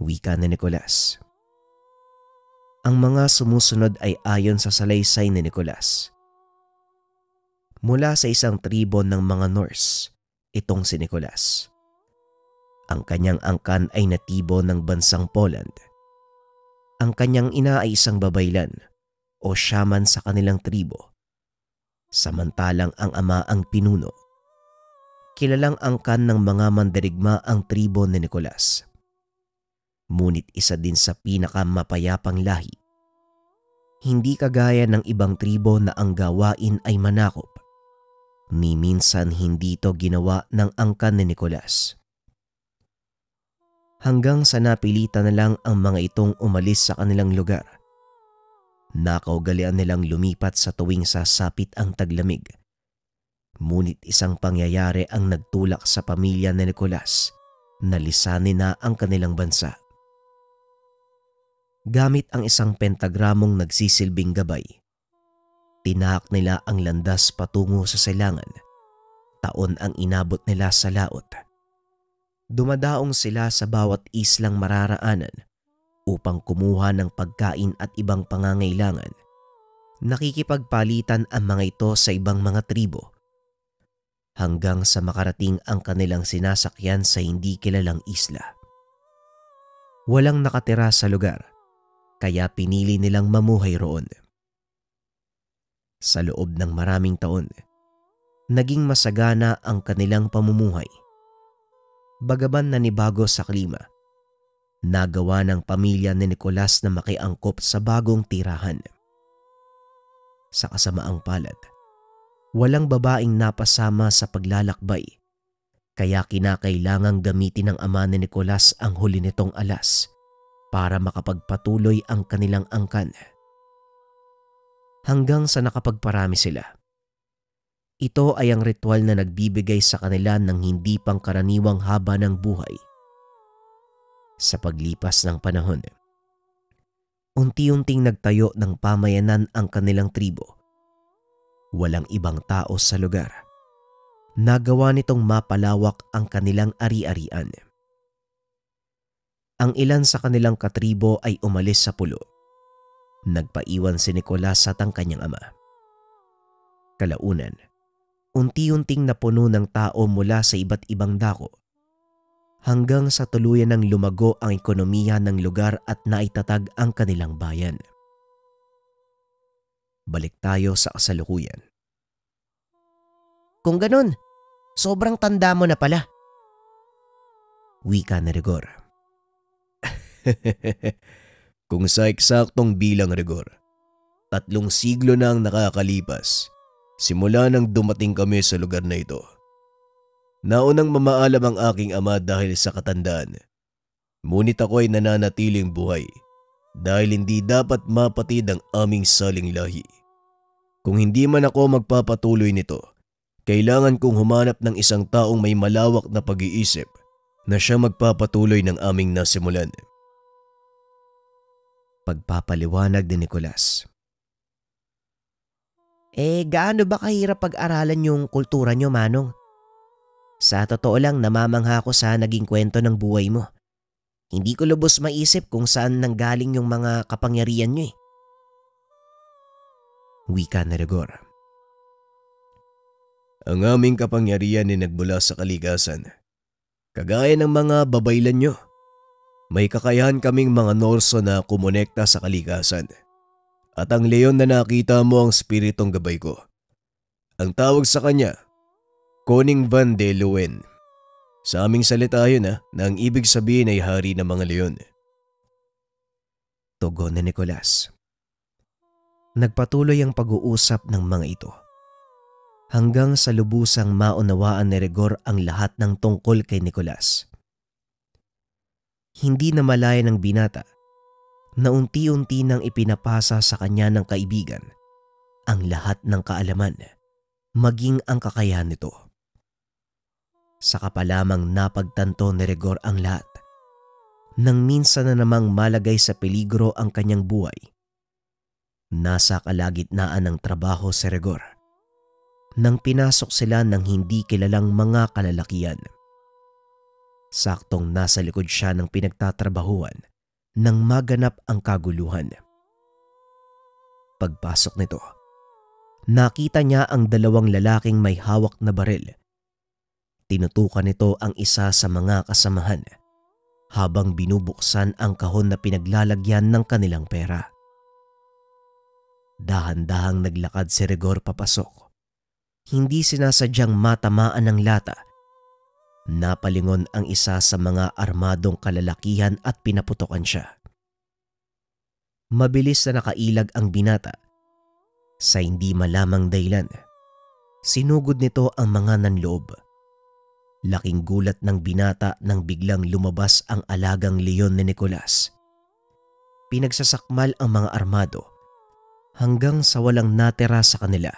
Wika ni Nicolas. Ang mga sumusunod ay ayon sa salaysay ni Nicolas. Mula sa isang tribo ng mga Norse, itong si Nicolas. Ang kanyang angkan ay natibo ng bansang Poland. Ang kanyang ina ay isang babaylan o shaman sa kanilang tribo. Samantalang ang ama ang pinuno kilalang angkan ng mga mandirigma ang tribo ni Nicolas. Ngunit isa din sa pinakamapayapang lahi. Hindi kagaya ng ibang tribo na ang gawain ay manakop. Ni minsan hindi ito ginawa ng angkan ni Nicolas. Hanggang sa napilitan na lang ang mga itong umalis sa kanilang lugar. Nakaugalian nilang lumipat sa tuwing sasapit ang taglamig Ngunit isang pangyayari ang nagtulak sa pamilya ni Nicolas na lisanin na ang kanilang bansa. Gamit ang isang pentagramong nagsisilbing gabay, tinahak nila ang landas patungo sa silangan. Taon ang inabot nila sa laot. Dumadaong sila sa bawat islang mararaanan upang kumuha ng pagkain at ibang pangangailangan. Nakikipagpalitan ang mga ito sa ibang mga tribo hanggang sa makarating ang kanilang sinasakyan sa hindi kilalang isla. Walang nakatira sa lugar kaya pinili nilang mamuhay roon. Sa loob ng maraming taon, naging masagana ang kanilang pamumuhay. Bagaman na nibago sa klima, nagawa ng pamilya ni Nicolas na makiangkop sa bagong tirahan. Sa kasamaang palad, walang babaeng napasama sa paglalakbay. Kaya kinakailangang gamitin ng ama ni Nicolas ang huli nitong alas para makapagpatuloy ang kanilang angkan. Hanggang sa nakapagparami sila. Ito ay ang ritual na nagbibigay sa kanila ng hindi pangkaraniwang haba ng buhay. Sa paglipas ng panahon, unti-unting nagtayo ng pamayanan ang kanilang tribo walang ibang tao sa lugar. Nagawa nitong mapalawak ang kanilang ari-arian. Ang ilan sa kanilang katribo ay umalis sa pulo. Nagpaiwan si Nicolas sa ang kanyang ama. Kalaunan, unti-unting napuno ng tao mula sa iba't ibang dako hanggang sa tuluyan ng lumago ang ekonomiya ng lugar at naitatag ang kanilang bayan balik tayo sa kasalukuyan. Kung ganun, sobrang tanda mo na pala. Wika ni Rigor. Kung sa eksaktong bilang Rigor, tatlong siglo na ang nakakalipas simula nang dumating kami sa lugar na ito. Naunang mamaalam ang aking ama dahil sa katandaan. Ngunit ako ay nananatiling buhay dahil hindi dapat mapatid ang aming saling lahi. Kung hindi man ako magpapatuloy nito, kailangan kong humanap ng isang taong may malawak na pag-iisip na siya magpapatuloy ng aming nasimulan. Pagpapaliwanag ni Nicolas Eh gaano ba kahirap pag-aralan yung kultura nyo Manong? Sa totoo lang namamangha ko sa naging kwento ng buhay mo. Hindi ko lubos maisip kung saan nanggaling yung mga kapangyarihan nyo eh wika na Rigor. Ang aming kapangyarihan ay nagmula sa kaligasan. Kagaya ng mga babaylan nyo, may kakayahan kaming mga Norso na kumonekta sa kaligasan. At ang leon na nakita mo ang spiritong gabay ko. Ang tawag sa kanya, Koning Van de Luen. Sa aming salita yun ha, na ang ibig sabihin ay hari ng mga leon. Tugon ni Nicolas nagpatuloy ang pag-uusap ng mga ito. Hanggang sa lubusang maunawaan ni Rigor ang lahat ng tungkol kay Nicolas. Hindi na malaya ng binata na unti-unti nang ipinapasa sa kanya ng kaibigan ang lahat ng kaalaman, maging ang kakayahan nito. Saka pa lamang napagtanto ni Rigor ang lahat nang minsan na namang malagay sa peligro ang kanyang buhay Nasa kalagitnaan ng trabaho si Regor. Nang pinasok sila ng hindi kilalang mga kalalakian. Saktong nasa likod siya ng pinagtatrabahuan nang maganap ang kaguluhan. Pagpasok nito, nakita niya ang dalawang lalaking may hawak na baril. Tinutukan nito ang isa sa mga kasamahan habang binubuksan ang kahon na pinaglalagyan ng kanilang pera. Dahan-dahang naglakad si Rigor papasok. Hindi sinasadyang matamaan ng lata. Napalingon ang isa sa mga armadong kalalakihan at pinaputokan siya. Mabilis na nakailag ang binata sa hindi malamang daylan. Sinugod nito ang mga nanloob. Laking gulat ng binata nang biglang lumabas ang alagang leon ni Nicolas. Pinagsasakmal ang mga armado hanggang sa walang natira sa kanila.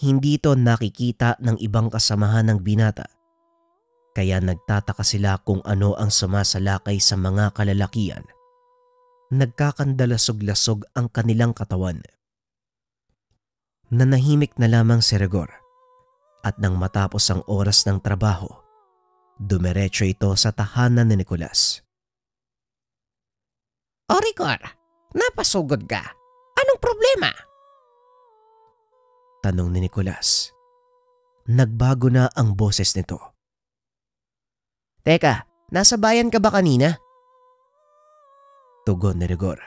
Hindi ito nakikita ng ibang kasamahan ng binata kaya nagtataka sila kung ano ang sumasalakay sa mga kalalakian. Nagkakandalasog-lasog ang kanilang katawan. Nanahimik na lamang si Regor at nang matapos ang oras ng trabaho, dumiretso ito sa tahanan ni Nicolas. O Rigor, napasugod ka problema? Tanong ni Nicolas. Nagbago na ang boses nito. Teka, nasa bayan ka ba kanina? Tugon ni Rigor.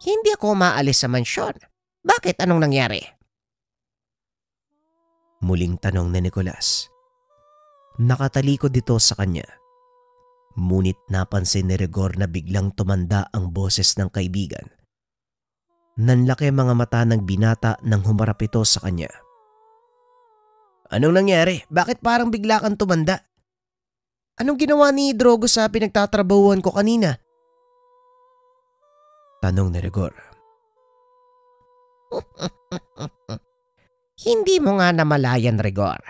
Hindi ako maalis sa mansyon. Bakit anong nangyari? Muling tanong ni Nicolas. Nakatalikod dito sa kanya. Munit napansin ni Rigor na biglang tumanda ang boses ng kaibigan Nanlaki mga mata ng binata nang humarap ito sa kanya. Anong nangyari? Bakit parang bigla kang tumanda? Anong ginawa ni Drogo sa pinagtatrabahuan ko kanina? Tanong ni Rigor. Hindi mo nga namalayan, Rigor.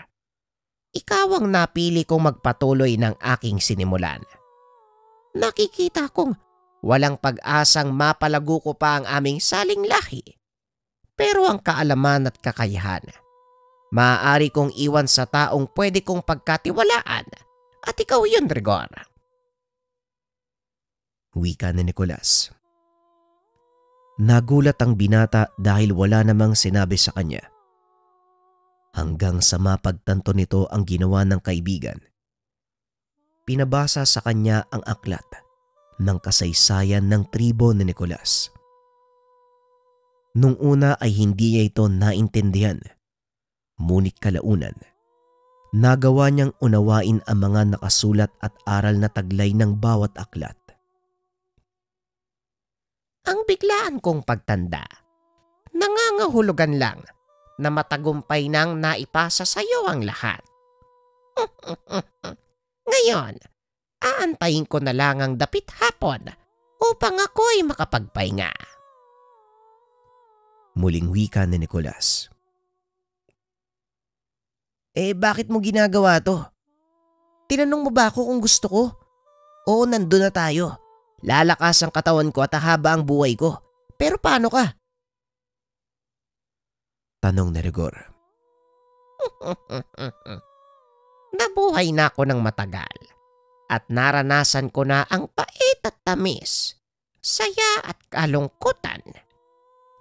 Ikaw ang napili kong magpatuloy ng aking sinimulan. Nakikita kong Walang pag-asang mapalago ko pa ang aming saling lahi. Pero ang kaalaman at kakayahan, maaari kong iwan sa taong pwede kong pagkatiwalaan at ikaw yun, Rigor. Wika ni Nicolas. Nagulat ang binata dahil wala namang sinabi sa kanya. Hanggang sa mapagtanto nito ang ginawa ng kaibigan. Pinabasa sa kanya ang aklat ng kasaysayan ng tribo ni Nicolas. Nung una ay hindi niya ito naintindihan, ngunit kalaunan. Nagawa niyang unawain ang mga nakasulat at aral na taglay ng bawat aklat. Ang biglaan kong pagtanda, nangangahulugan lang na matagumpay nang naipasa sa iyo ang lahat. Ngayon, aantayin ko na lang ang dapit hapon upang ako'y makapagpahinga. Muling wika ni Nicolas. Eh bakit mo ginagawa to? Tinanong mo ba ako kung gusto ko? Oo nandun na tayo. Lalakas ang katawan ko at ahaba ang buhay ko. Pero paano ka? Tanong ni Rigor. Nabuhay na ako ng matagal at naranasan ko na ang pait at tamis, saya at kalungkutan.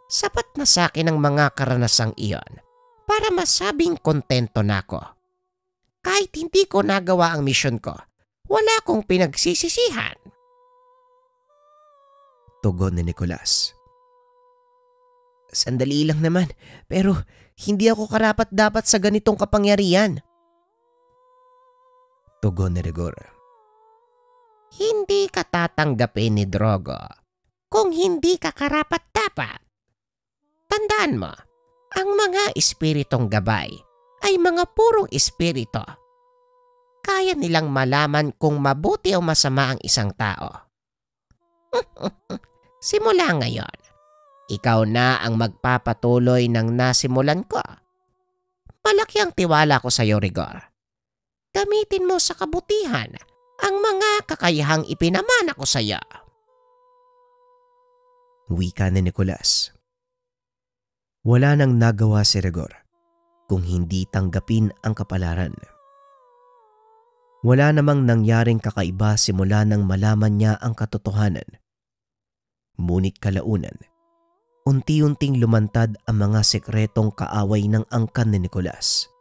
Sapat na sa akin ang mga karanasang iyon para masabing kontento na ako. Kahit hindi ko nagawa ang misyon ko, wala akong pinagsisisihan. Tugon ni Nicolas. Sandali lang naman, pero hindi ako karapat dapat sa ganitong kapangyarihan. Tugon ni Rigor hindi ka tatanggapin ni Drogo kung hindi ka karapat-dapat. Tandaan mo, ang mga espiritong gabay ay mga purong espirito. Kaya nilang malaman kung mabuti o masama ang isang tao. Simula ngayon, ikaw na ang magpapatuloy ng nasimulan ko. Malaki ang tiwala ko sa iyo, Rigor. Gamitin mo sa kabutihan ang mga kakayahang ipinamana ko saya. Wika ni Nicolas. Wala nang nagawa si Rigor kung hindi tanggapin ang kapalaran. Wala namang nangyaring kakaiba simula nang malaman niya ang katotohanan. Ngunit kalaunan, unti-unting lumantad ang mga sekretong kaaway ng angkan ni Nicolas.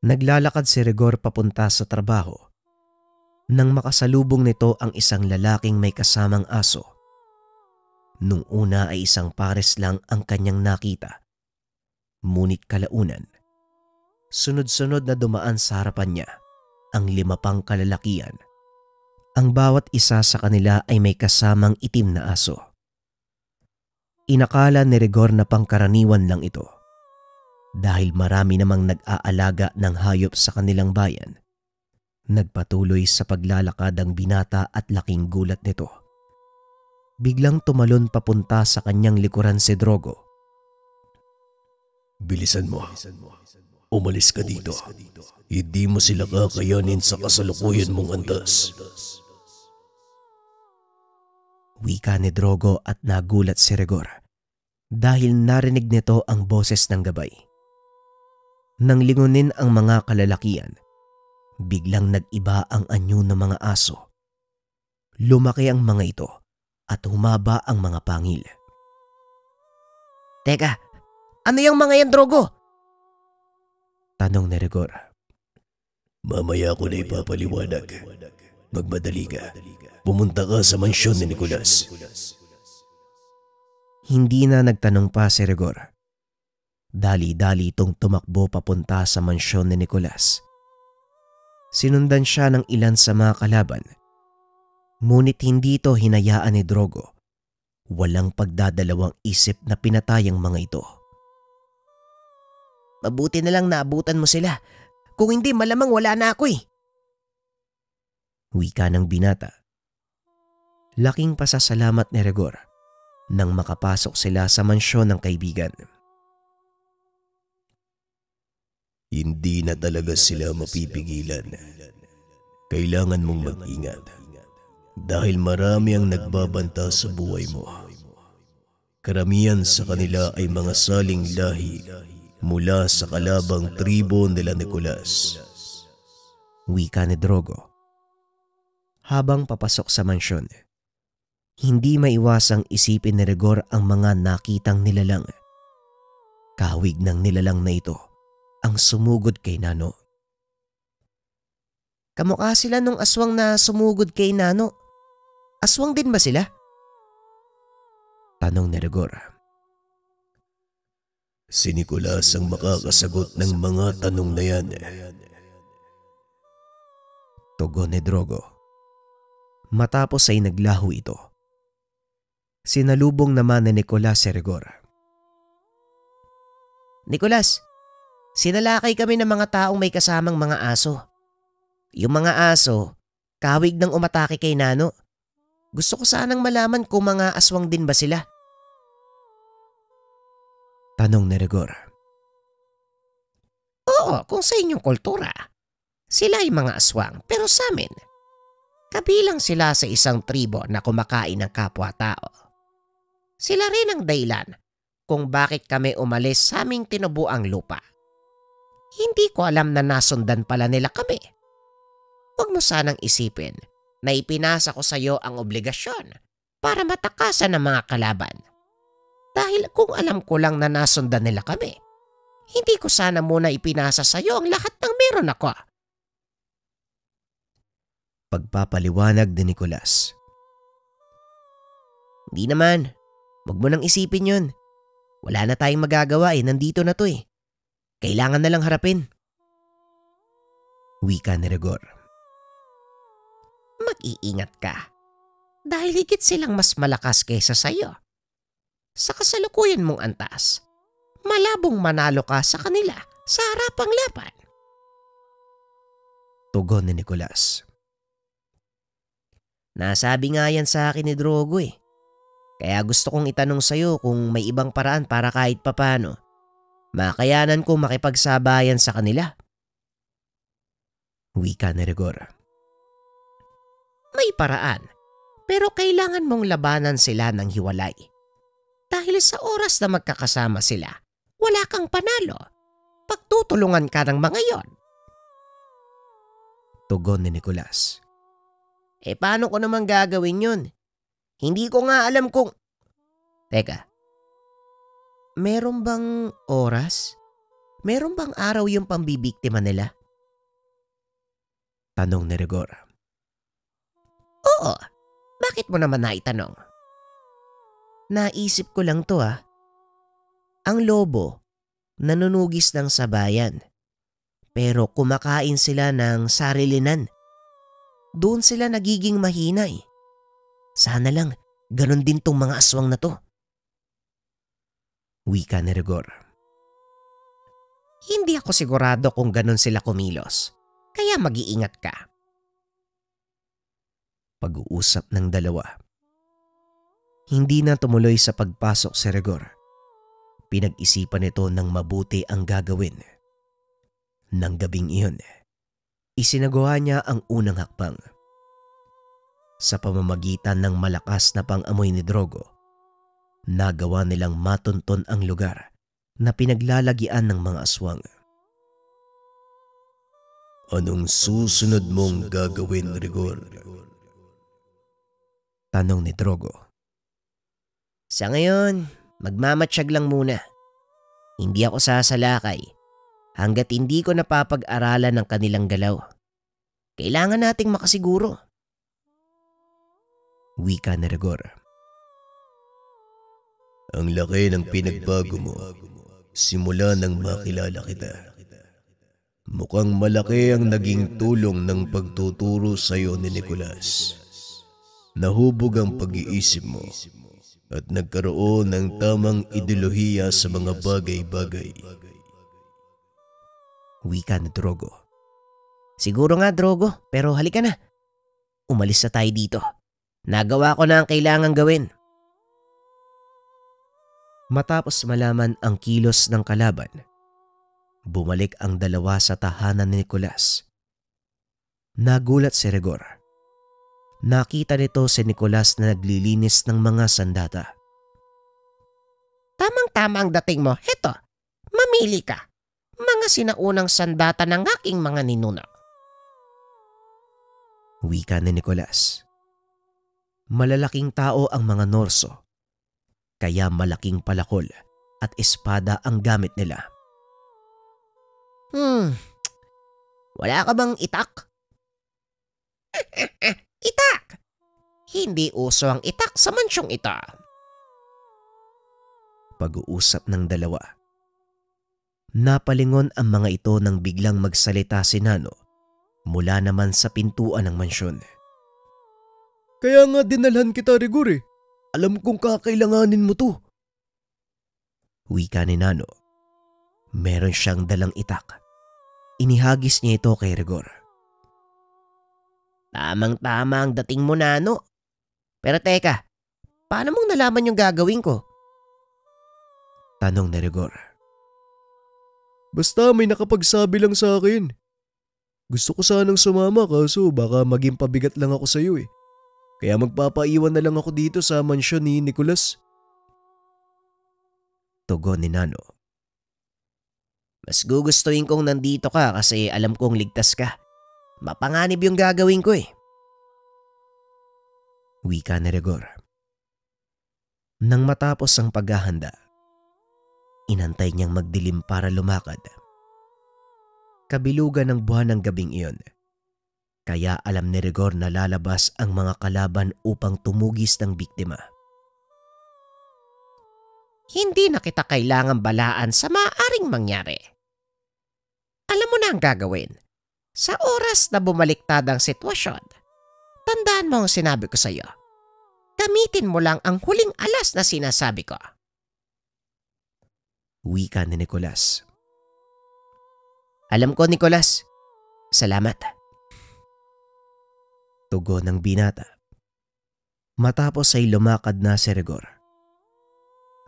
Naglalakad si Rigor papunta sa trabaho nang makasalubong nito ang isang lalaking may kasamang aso. Nung una ay isang pares lang ang kanyang nakita. Ngunit kalaunan, sunod-sunod na dumaan sa harapan niya ang lima pang kalalakian. Ang bawat isa sa kanila ay may kasamang itim na aso. Inakala ni Rigor na pangkaraniwan lang ito dahil marami namang nag-aalaga ng hayop sa kanilang bayan. Nagpatuloy sa paglalakad ang binata at laking gulat nito. Biglang tumalon papunta sa kanyang likuran si Drogo. Bilisan mo. Umalis ka dito. Hindi mo sila kakayanin sa kasalukuyan mong antas. Wika ni Drogo at nagulat si Regor dahil narinig nito ang boses ng gabay nang lingunin ang mga kalalakian. Biglang nag-iba ang anyo ng mga aso. Lumaki ang mga ito at humaba ang mga pangil. Teka, ano yung mga yan drogo? Tanong ni Rigor. Mamaya ko na ipapaliwanag. Magmadali ka. Pumunta ka sa mansyon ni Nicolas. Hindi na nagtanong pa si Rigor Dali-dali itong tumakbo papunta sa mansyon ni Nicolas. Sinundan siya ng ilan sa mga kalaban. Ngunit hindi ito hinayaan ni Drogo. Walang pagdadalawang isip na pinatay ang mga ito. Mabuti na lang naabutan mo sila. Kung hindi malamang wala na ako eh. Wika ng binata. Laking pasasalamat ni Regor nang makapasok sila sa mansyon ng kaibigan. Hindi na talaga sila mapipigilan. Kailangan mong mag-ingat dahil marami ang nagbabanta sa buhay mo. Karamihan sa kanila ay mga saling lahi mula sa kalabang tribo nila Nicolas. Wika ni Drogo habang papasok sa mansyon. Hindi maiwasang isipin ni Rigor ang mga nakitang nilalang. Kawig ng nilalang na ito ang sumugod kay Nano. Kamukha sila nung aswang na sumugod kay Nano. Aswang din ba sila? Tanong ni Rigora. Si Nicolas ang makakasagot ng mga tanong na yan. Tugon ni Drogo. Matapos ay naglaho ito. Sinalubong naman ni Nicolas si Rigora. Nicolas, Sinalakay kami ng mga taong may kasamang mga aso. Yung mga aso, kawig ng umatake kay Nano. Gusto ko sanang malaman kung mga aswang din ba sila. Tanong ni Rigor. Oo, kung sa inyong kultura. Sila ay mga aswang pero sa amin, kabilang sila sa isang tribo na kumakain ng kapwa-tao. Sila rin ang daylan kung bakit kami umalis sa aming tinubuang lupa. Hindi ko alam na nasundan pala nila kami. Huwag mo sanang isipin na ipinasa ko sa iyo ang obligasyon para matakasan ng mga kalaban. Dahil kung alam ko lang na nasundan nila kami, hindi ko sana muna ipinasa sa iyo ang lahat ng meron ako. Pagpapaliwanag ni Nicolas. Hindi naman. Huwag mo nang isipin yun. Wala na tayong magagawa eh. Nandito na to eh. Kailangan na lang harapin. Wika ni Rigor. Mag-iingat ka. Dahil higit silang mas malakas kaysa sa'yo. Sa kasalukuyan mong antas, malabong manalo ka sa kanila sa harapang laban. Tugon ni Nicolas. Nasabi nga yan sa akin ni Drogo eh. Kaya gusto kong itanong sa'yo kung may ibang paraan para kahit papano makayanan ko makipagsabayan sa kanila. Wika ni Rigor. May paraan, pero kailangan mong labanan sila ng hiwalay. Dahil sa oras na magkakasama sila, wala kang panalo. Pagtutulungan ka ng mga yon. Tugon ni Nicolas. Eh paano ko naman gagawin yun? Hindi ko nga alam kung... Teka, meron bang oras? Meron bang araw yung pambibiktima nila? Tanong ni Rigora. Oo, bakit mo naman naitanong? Naisip ko lang to ah. Ang lobo, nanunugis ng sabayan. Pero kumakain sila ng sarilinan. Doon sila nagiging mahina eh. Sana lang, ganun din tong mga aswang na to. Wika ni Rigor. Hindi ako sigurado kung ganun sila kumilos, kaya mag-iingat ka. Pag-uusap ng dalawa. Hindi na tumuloy sa pagpasok si Rigor. Pinag-isipan nito ng mabuti ang gagawin. Nang gabing iyon, isinagawa niya ang unang hakbang. Sa pamamagitan ng malakas na pang-amoy ni Drogo, nagawa nilang matunton ang lugar na pinaglalagian ng mga aswang. Anong susunod mong gagawin, Rigor? Tanong ni Drogo. Sa ngayon, magmamatsyag lang muna. Hindi ako sasalakay hanggat hindi ko napapag-aralan ang kanilang galaw. Kailangan nating makasiguro. Wika ni Rigor. Ang laki ng pinagbago mo simula nang makilala kita. Mukhang malaki ang naging tulong ng pagtuturo sa iyo ni Nicolas. Nahubog ang pag-iisip mo at nagkaroon ng tamang ideolohiya sa mga bagay-bagay. Wika na Drogo. Siguro nga Drogo, pero halika na. Umalis na tayo dito. Nagawa ko na ang kailangang gawin. Matapos malaman ang kilos ng kalaban, bumalik ang dalawa sa tahanan ni Nicolas. Nagulat si Regor. Nakita nito si Nicolas na naglilinis ng mga sandata. Tamang-tama ang dating mo. Heto, mamili ka. Mga sinaunang sandata ng aking mga ninuno. Wika ni Nicolas. Malalaking tao ang mga Norso kaya malaking palakol at espada ang gamit nila. Hmm, wala ka bang itak? itak! Hindi uso ang itak sa mansyong ita. Pag-uusap ng dalawa. Napalingon ang mga ito nang biglang magsalita si Nano mula naman sa pintuan ng mansyon. Kaya nga dinalhan kita, Rigore. Alam kong kakailanganin mo to. Wika ni Nano. Meron siyang dalang itak. Inihagis niya ito kay Rigor. Tamang-tama ang dating mo, Nano. Pero teka, paano mong nalaman yung gagawin ko? Tanong ni Rigor. Basta may nakapagsabi lang sa akin. Gusto ko sanang sumama kaso baka maging pabigat lang ako sa iyo eh. Kaya magpapaiwan na lang ako dito sa mansyon ni Nicholas. Tugon ni Nano. Mas gugustuhin kong nandito ka kasi alam kong ligtas ka. Mapanganib yung gagawin ko eh. Wika ni Regor. Nang matapos ang paghahanda, inantay niyang magdilim para lumakad. Kabilugan ng buwan ng gabing iyon kaya alam ni Rigor na lalabas ang mga kalaban upang tumugis ng biktima. Hindi na kita kailangan balaan sa maaring mangyari. Alam mo na ang gagawin. Sa oras na bumaliktad ang sitwasyon, tandaan mo ang sinabi ko sa iyo. Gamitin mo lang ang huling alas na sinasabi ko. Wika ni Nicolas. Alam ko, Nicolas. Salamat. Salamat tugon ng binata. Matapos ay lumakad na si Regor.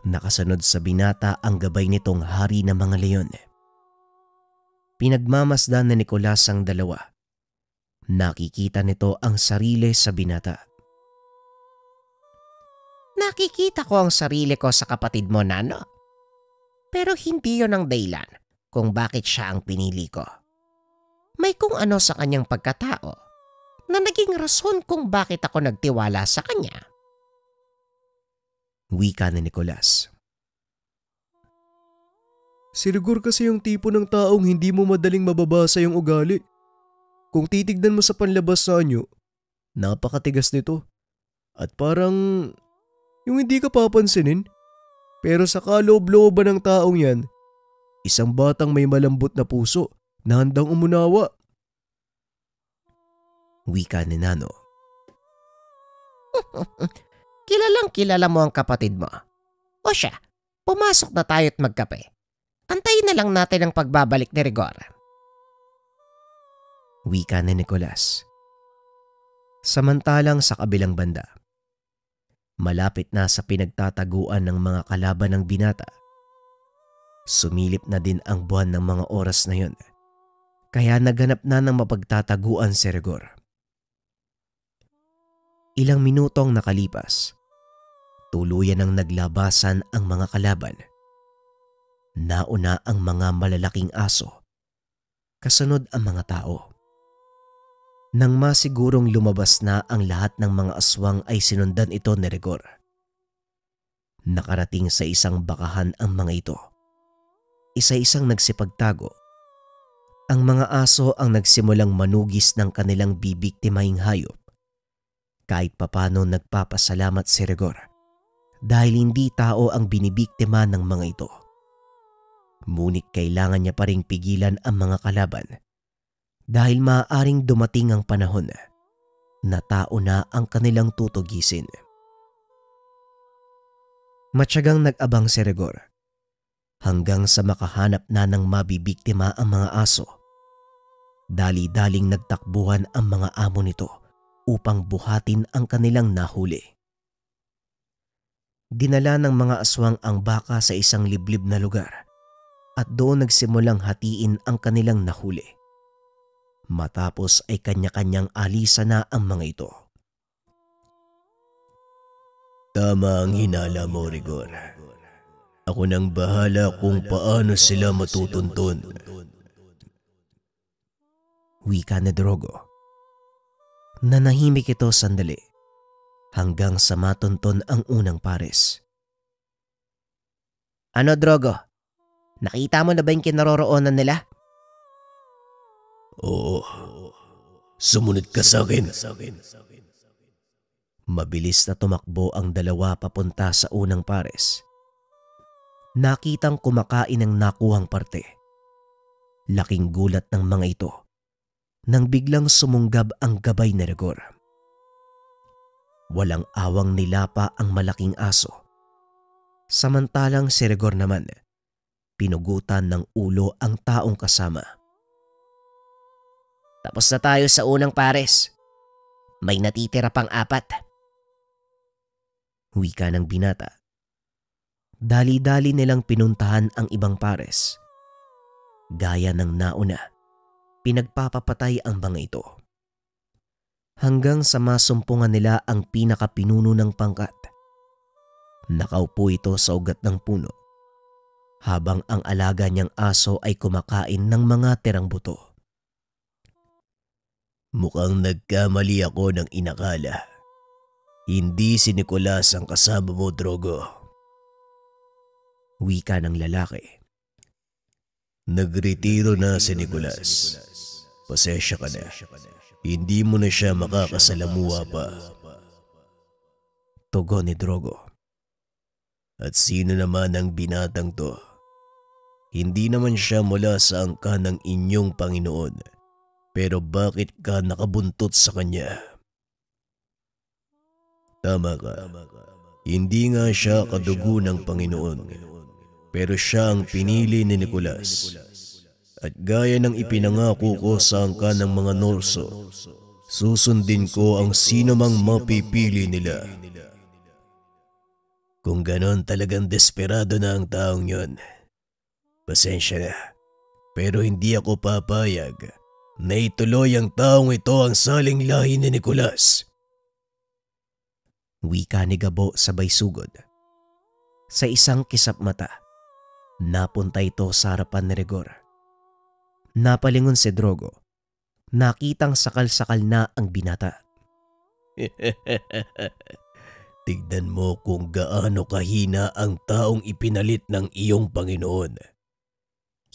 Nakasunod sa binata ang gabay nitong hari ng mga leon. Pinagmamasdan na Nicolas ang dalawa. Nakikita nito ang sarili sa binata. Nakikita ko ang sarili ko sa kapatid mo, Nano. Pero hindi yon ang dahilan kung bakit siya ang pinili ko. May kung ano sa kanyang pagkatao na naging rason kung bakit ako nagtiwala sa kanya. Wika ni Nicolas. Sirigur kasi yung tipo ng taong hindi mo madaling mababasa yung ugali. Kung titignan mo sa panlabas sa anyo, napakatigas nito. At parang yung hindi ka papansinin. Pero sa kaloob-looban ng taong yan, isang batang may malambot na puso na handang umunawa Wika ni Nano. Kilalang kilala mo ang kapatid mo. O siya, pumasok na tayo at magkape. Antayin na lang natin ang pagbabalik ni Rigor. Wika ni Nicolas. Samantalang sa kabilang banda, malapit na sa pinagtataguan ng mga kalaban ng binata, sumilip na din ang buwan ng mga oras na yun. Kaya naganap na ng mapagtataguan si Rigor. Ilang minutong nakalipas, tuluyan ang naglabasan ang mga kalaban. Nauna ang mga malalaking aso, kasunod ang mga tao. Nang masigurong lumabas na ang lahat ng mga aswang ay sinundan ito ni Rigor. Nakarating sa isang bakahan ang mga ito. Isa-isang nagsipagtago. Ang mga aso ang nagsimulang manugis ng kanilang bibiktimahing hayop kahit papano nagpapasalamat si Rigor dahil hindi tao ang binibiktima ng mga ito. Ngunit kailangan niya pa ring pigilan ang mga kalaban dahil maaaring dumating ang panahon na tao na ang kanilang tutugisin. Matyagang nag-abang si Rigor hanggang sa makahanap na ng mabibiktima ang mga aso. Dali-daling nagtakbuhan ang mga amo nito upang buhatin ang kanilang nahuli. Dinala ng mga aswang ang baka sa isang liblib na lugar at doon nagsimulang hatiin ang kanilang nahuli. Matapos ay kanya-kanyang alisa na ang mga ito. Tama ang hinala mo, Rigor. Ako nang bahala kung paano sila matutuntun. Wika ni Drogo na Nanahimik ito sandali hanggang sa matunton ang unang pares. Ano Drogo? Nakita mo na ba yung kinaroroonan nila? Oo. Sumunod ka sa akin. Mabilis na tumakbo ang dalawa papunta sa unang pares. Nakitang kumakain ang nakuhang parte. Laking gulat ng mga ito nang biglang sumunggab ang gabay ni Rigor. Walang awang nilapa ang malaking aso. Samantalang si Rigor naman, pinugutan ng ulo ang taong kasama. Tapos na tayo sa unang pares. May natitira pang apat. Wika ng binata. Dali-dali nilang pinuntahan ang ibang pares. Gaya ng nauna pinagpapapatay ang mga ito. Hanggang sa masumpungan nila ang pinakapinuno ng pangkat. Nakaupo ito sa ugat ng puno habang ang alaga niyang aso ay kumakain ng mga tirang buto. Mukhang nagkamali ako ng inakala. Hindi si Nicolas ang kasama mo, Drogo. Wika ng lalaki. Nagretiro na si Nicolas. Pasensya ka na. Hindi mo na siya makakasalamuha pa. Tugo ni Drogo. At sino naman ang binatang to? Hindi naman siya mula sa angka ng inyong Panginoon. Pero bakit ka nakabuntot sa kanya? Tama ka. Hindi nga siya kadugo ng Panginoon. Pero siya ang pinili ni Nicolas at gaya ng ipinangako ko sa angka ng mga Norso, susundin ko ang sino mang mapipili nila. Kung ganon talagang desperado na ang taong yon, pasensya na. Pero hindi ako papayag na ituloy ang taong ito ang saling lahi ni Nicolas. Wika ni Gabo sabay sugod. Sa isang kisap mata, napunta ito sa harapan ni Rigor Napalingon si Drogo. Nakitang sakal-sakal na ang binata. Tignan mo kung gaano kahina ang taong ipinalit ng iyong Panginoon.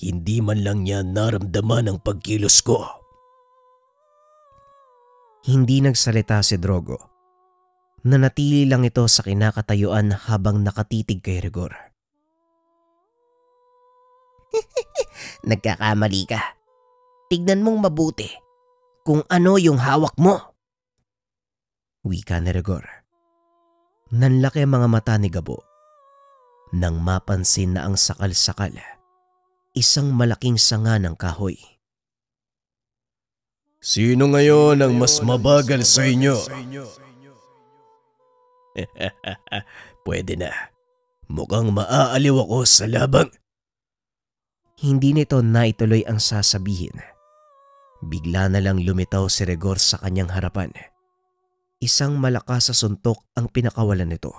Hindi man lang niya naramdaman ang pagkilos ko. Hindi nagsalita si Drogo. Nanatili lang ito sa kinakatayuan habang nakatitig kay Rigor. Nagkakamali ka. Tignan mong mabuti kung ano yung hawak mo. Wika ni Rigor. Nanlaki ang mga mata ni Gabo nang mapansin na ang sakal-sakal isang malaking sanga ng kahoy. Sino ngayon ang mas mabagal sa inyo? Pwede na. Mukhang maaaliw ako sa labang hindi nito naituloy ang sasabihin. Bigla na lang lumitaw si Regor sa kanyang harapan. Isang malakas sa suntok ang pinakawalan nito.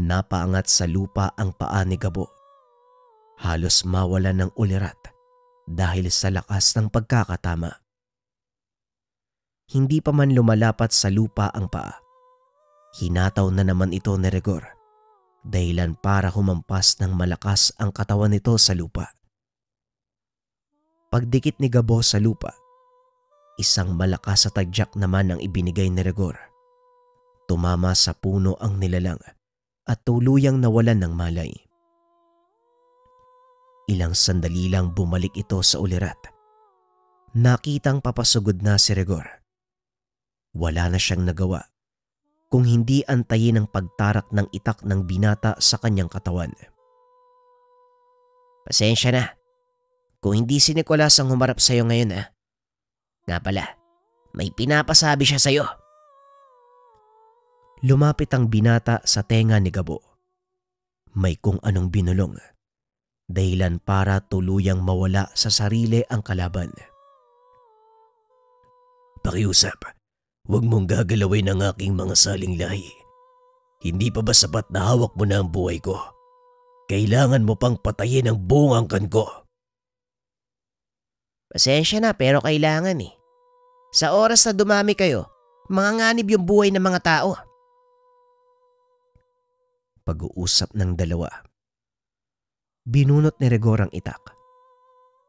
Napaangat sa lupa ang paa ni Gabo. Halos mawala ng ulirat dahil sa lakas ng pagkakatama. Hindi pa man lumalapat sa lupa ang paa. Hinataw na naman ito ni Regor dahilan para humampas ng malakas ang katawan nito sa lupa. Pagdikit ni Gabo sa lupa, isang malakas sa tagyak naman ang ibinigay ni Rigor. Tumama sa puno ang nilalang at tuluyang nawalan ng malay. Ilang sandali lang bumalik ito sa ulirat. Nakitang papasugod na si Rigor. Wala na siyang nagawa kung hindi antayin ang pagtarak ng itak ng binata sa kanyang katawan. Pasensya na. Kung hindi si Nicolas ang humarap sa iyo ngayon ah. Nga pala, may pinapasabi siya sa iyo. Lumapit ang binata sa tenga ni Gabo. May kung anong binulong. Dahilan para tuluyang mawala sa sarili ang kalaban. Pakiusap, Huwag mong gagalawin ang aking mga saling lahi. Hindi pa ba sapat na hawak mo na ang buhay ko? Kailangan mo pang patayin ang buong angkan ko. Pasensya na pero kailangan eh. Sa oras na dumami kayo, manganganib yung buhay ng mga tao. Pag-uusap ng dalawa. Binunot ni Regor ang itak.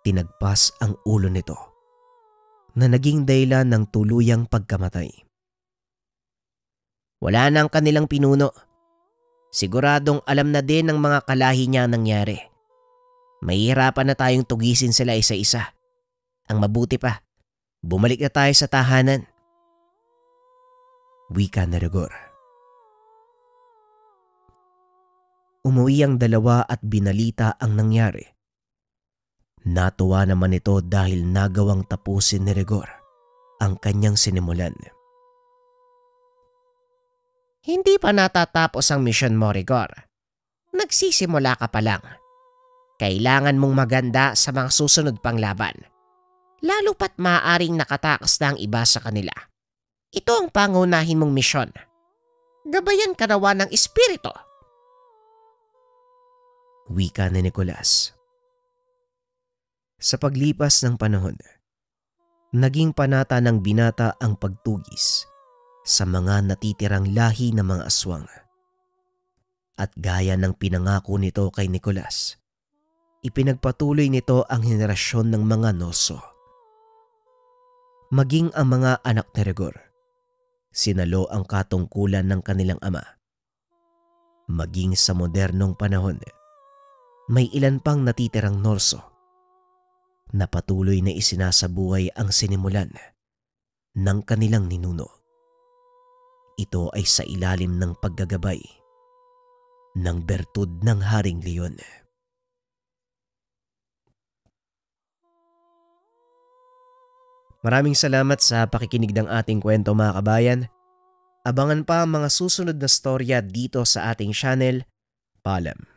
Tinagpas ang ulo nito na naging dahilan ng tuluyang pagkamatay. Wala nang kanilang pinuno. Siguradong alam na din ng mga kalahi niya ang nangyari. Mahihirapan na tayong tugisin sila isa-isa. Ang mabuti pa, bumalik na tayo sa tahanan. Wika na Rigor. Umuwi ang dalawa at binalita ang nangyari Natuwa naman ito dahil nagawang tapusin ni Rigor ang kanyang sinimulan. Hindi pa natatapos ang mission mo, Rigor. Nagsisimula ka pa lang. Kailangan mong maganda sa mga susunod pang laban. Lalo pat maaaring nakatakas na ang iba sa kanila. Ito ang pangunahin mong misyon. Gabayan ka nawa ng espiritu. Wika ni Nicolas. Sa paglipas ng panahon, naging panata ng binata ang pagtugis sa mga natitirang lahi ng mga aswang. At gaya ng pinangako nito kay Nicolas, ipinagpatuloy nito ang henerasyon ng mga noso. Maging ang mga anak ni Rigor, sinalo ang katungkulan ng kanilang ama. Maging sa modernong panahon, may ilan pang natitirang norso na patuloy na isinasabuhay ang sinimulan ng kanilang ninuno. Ito ay sa ilalim ng paggagabay ng bertud ng Haring Leon. Maraming salamat sa pakikinig ng ating kwento mga kabayan. Abangan pa ang mga susunod na storya dito sa ating channel, Palam.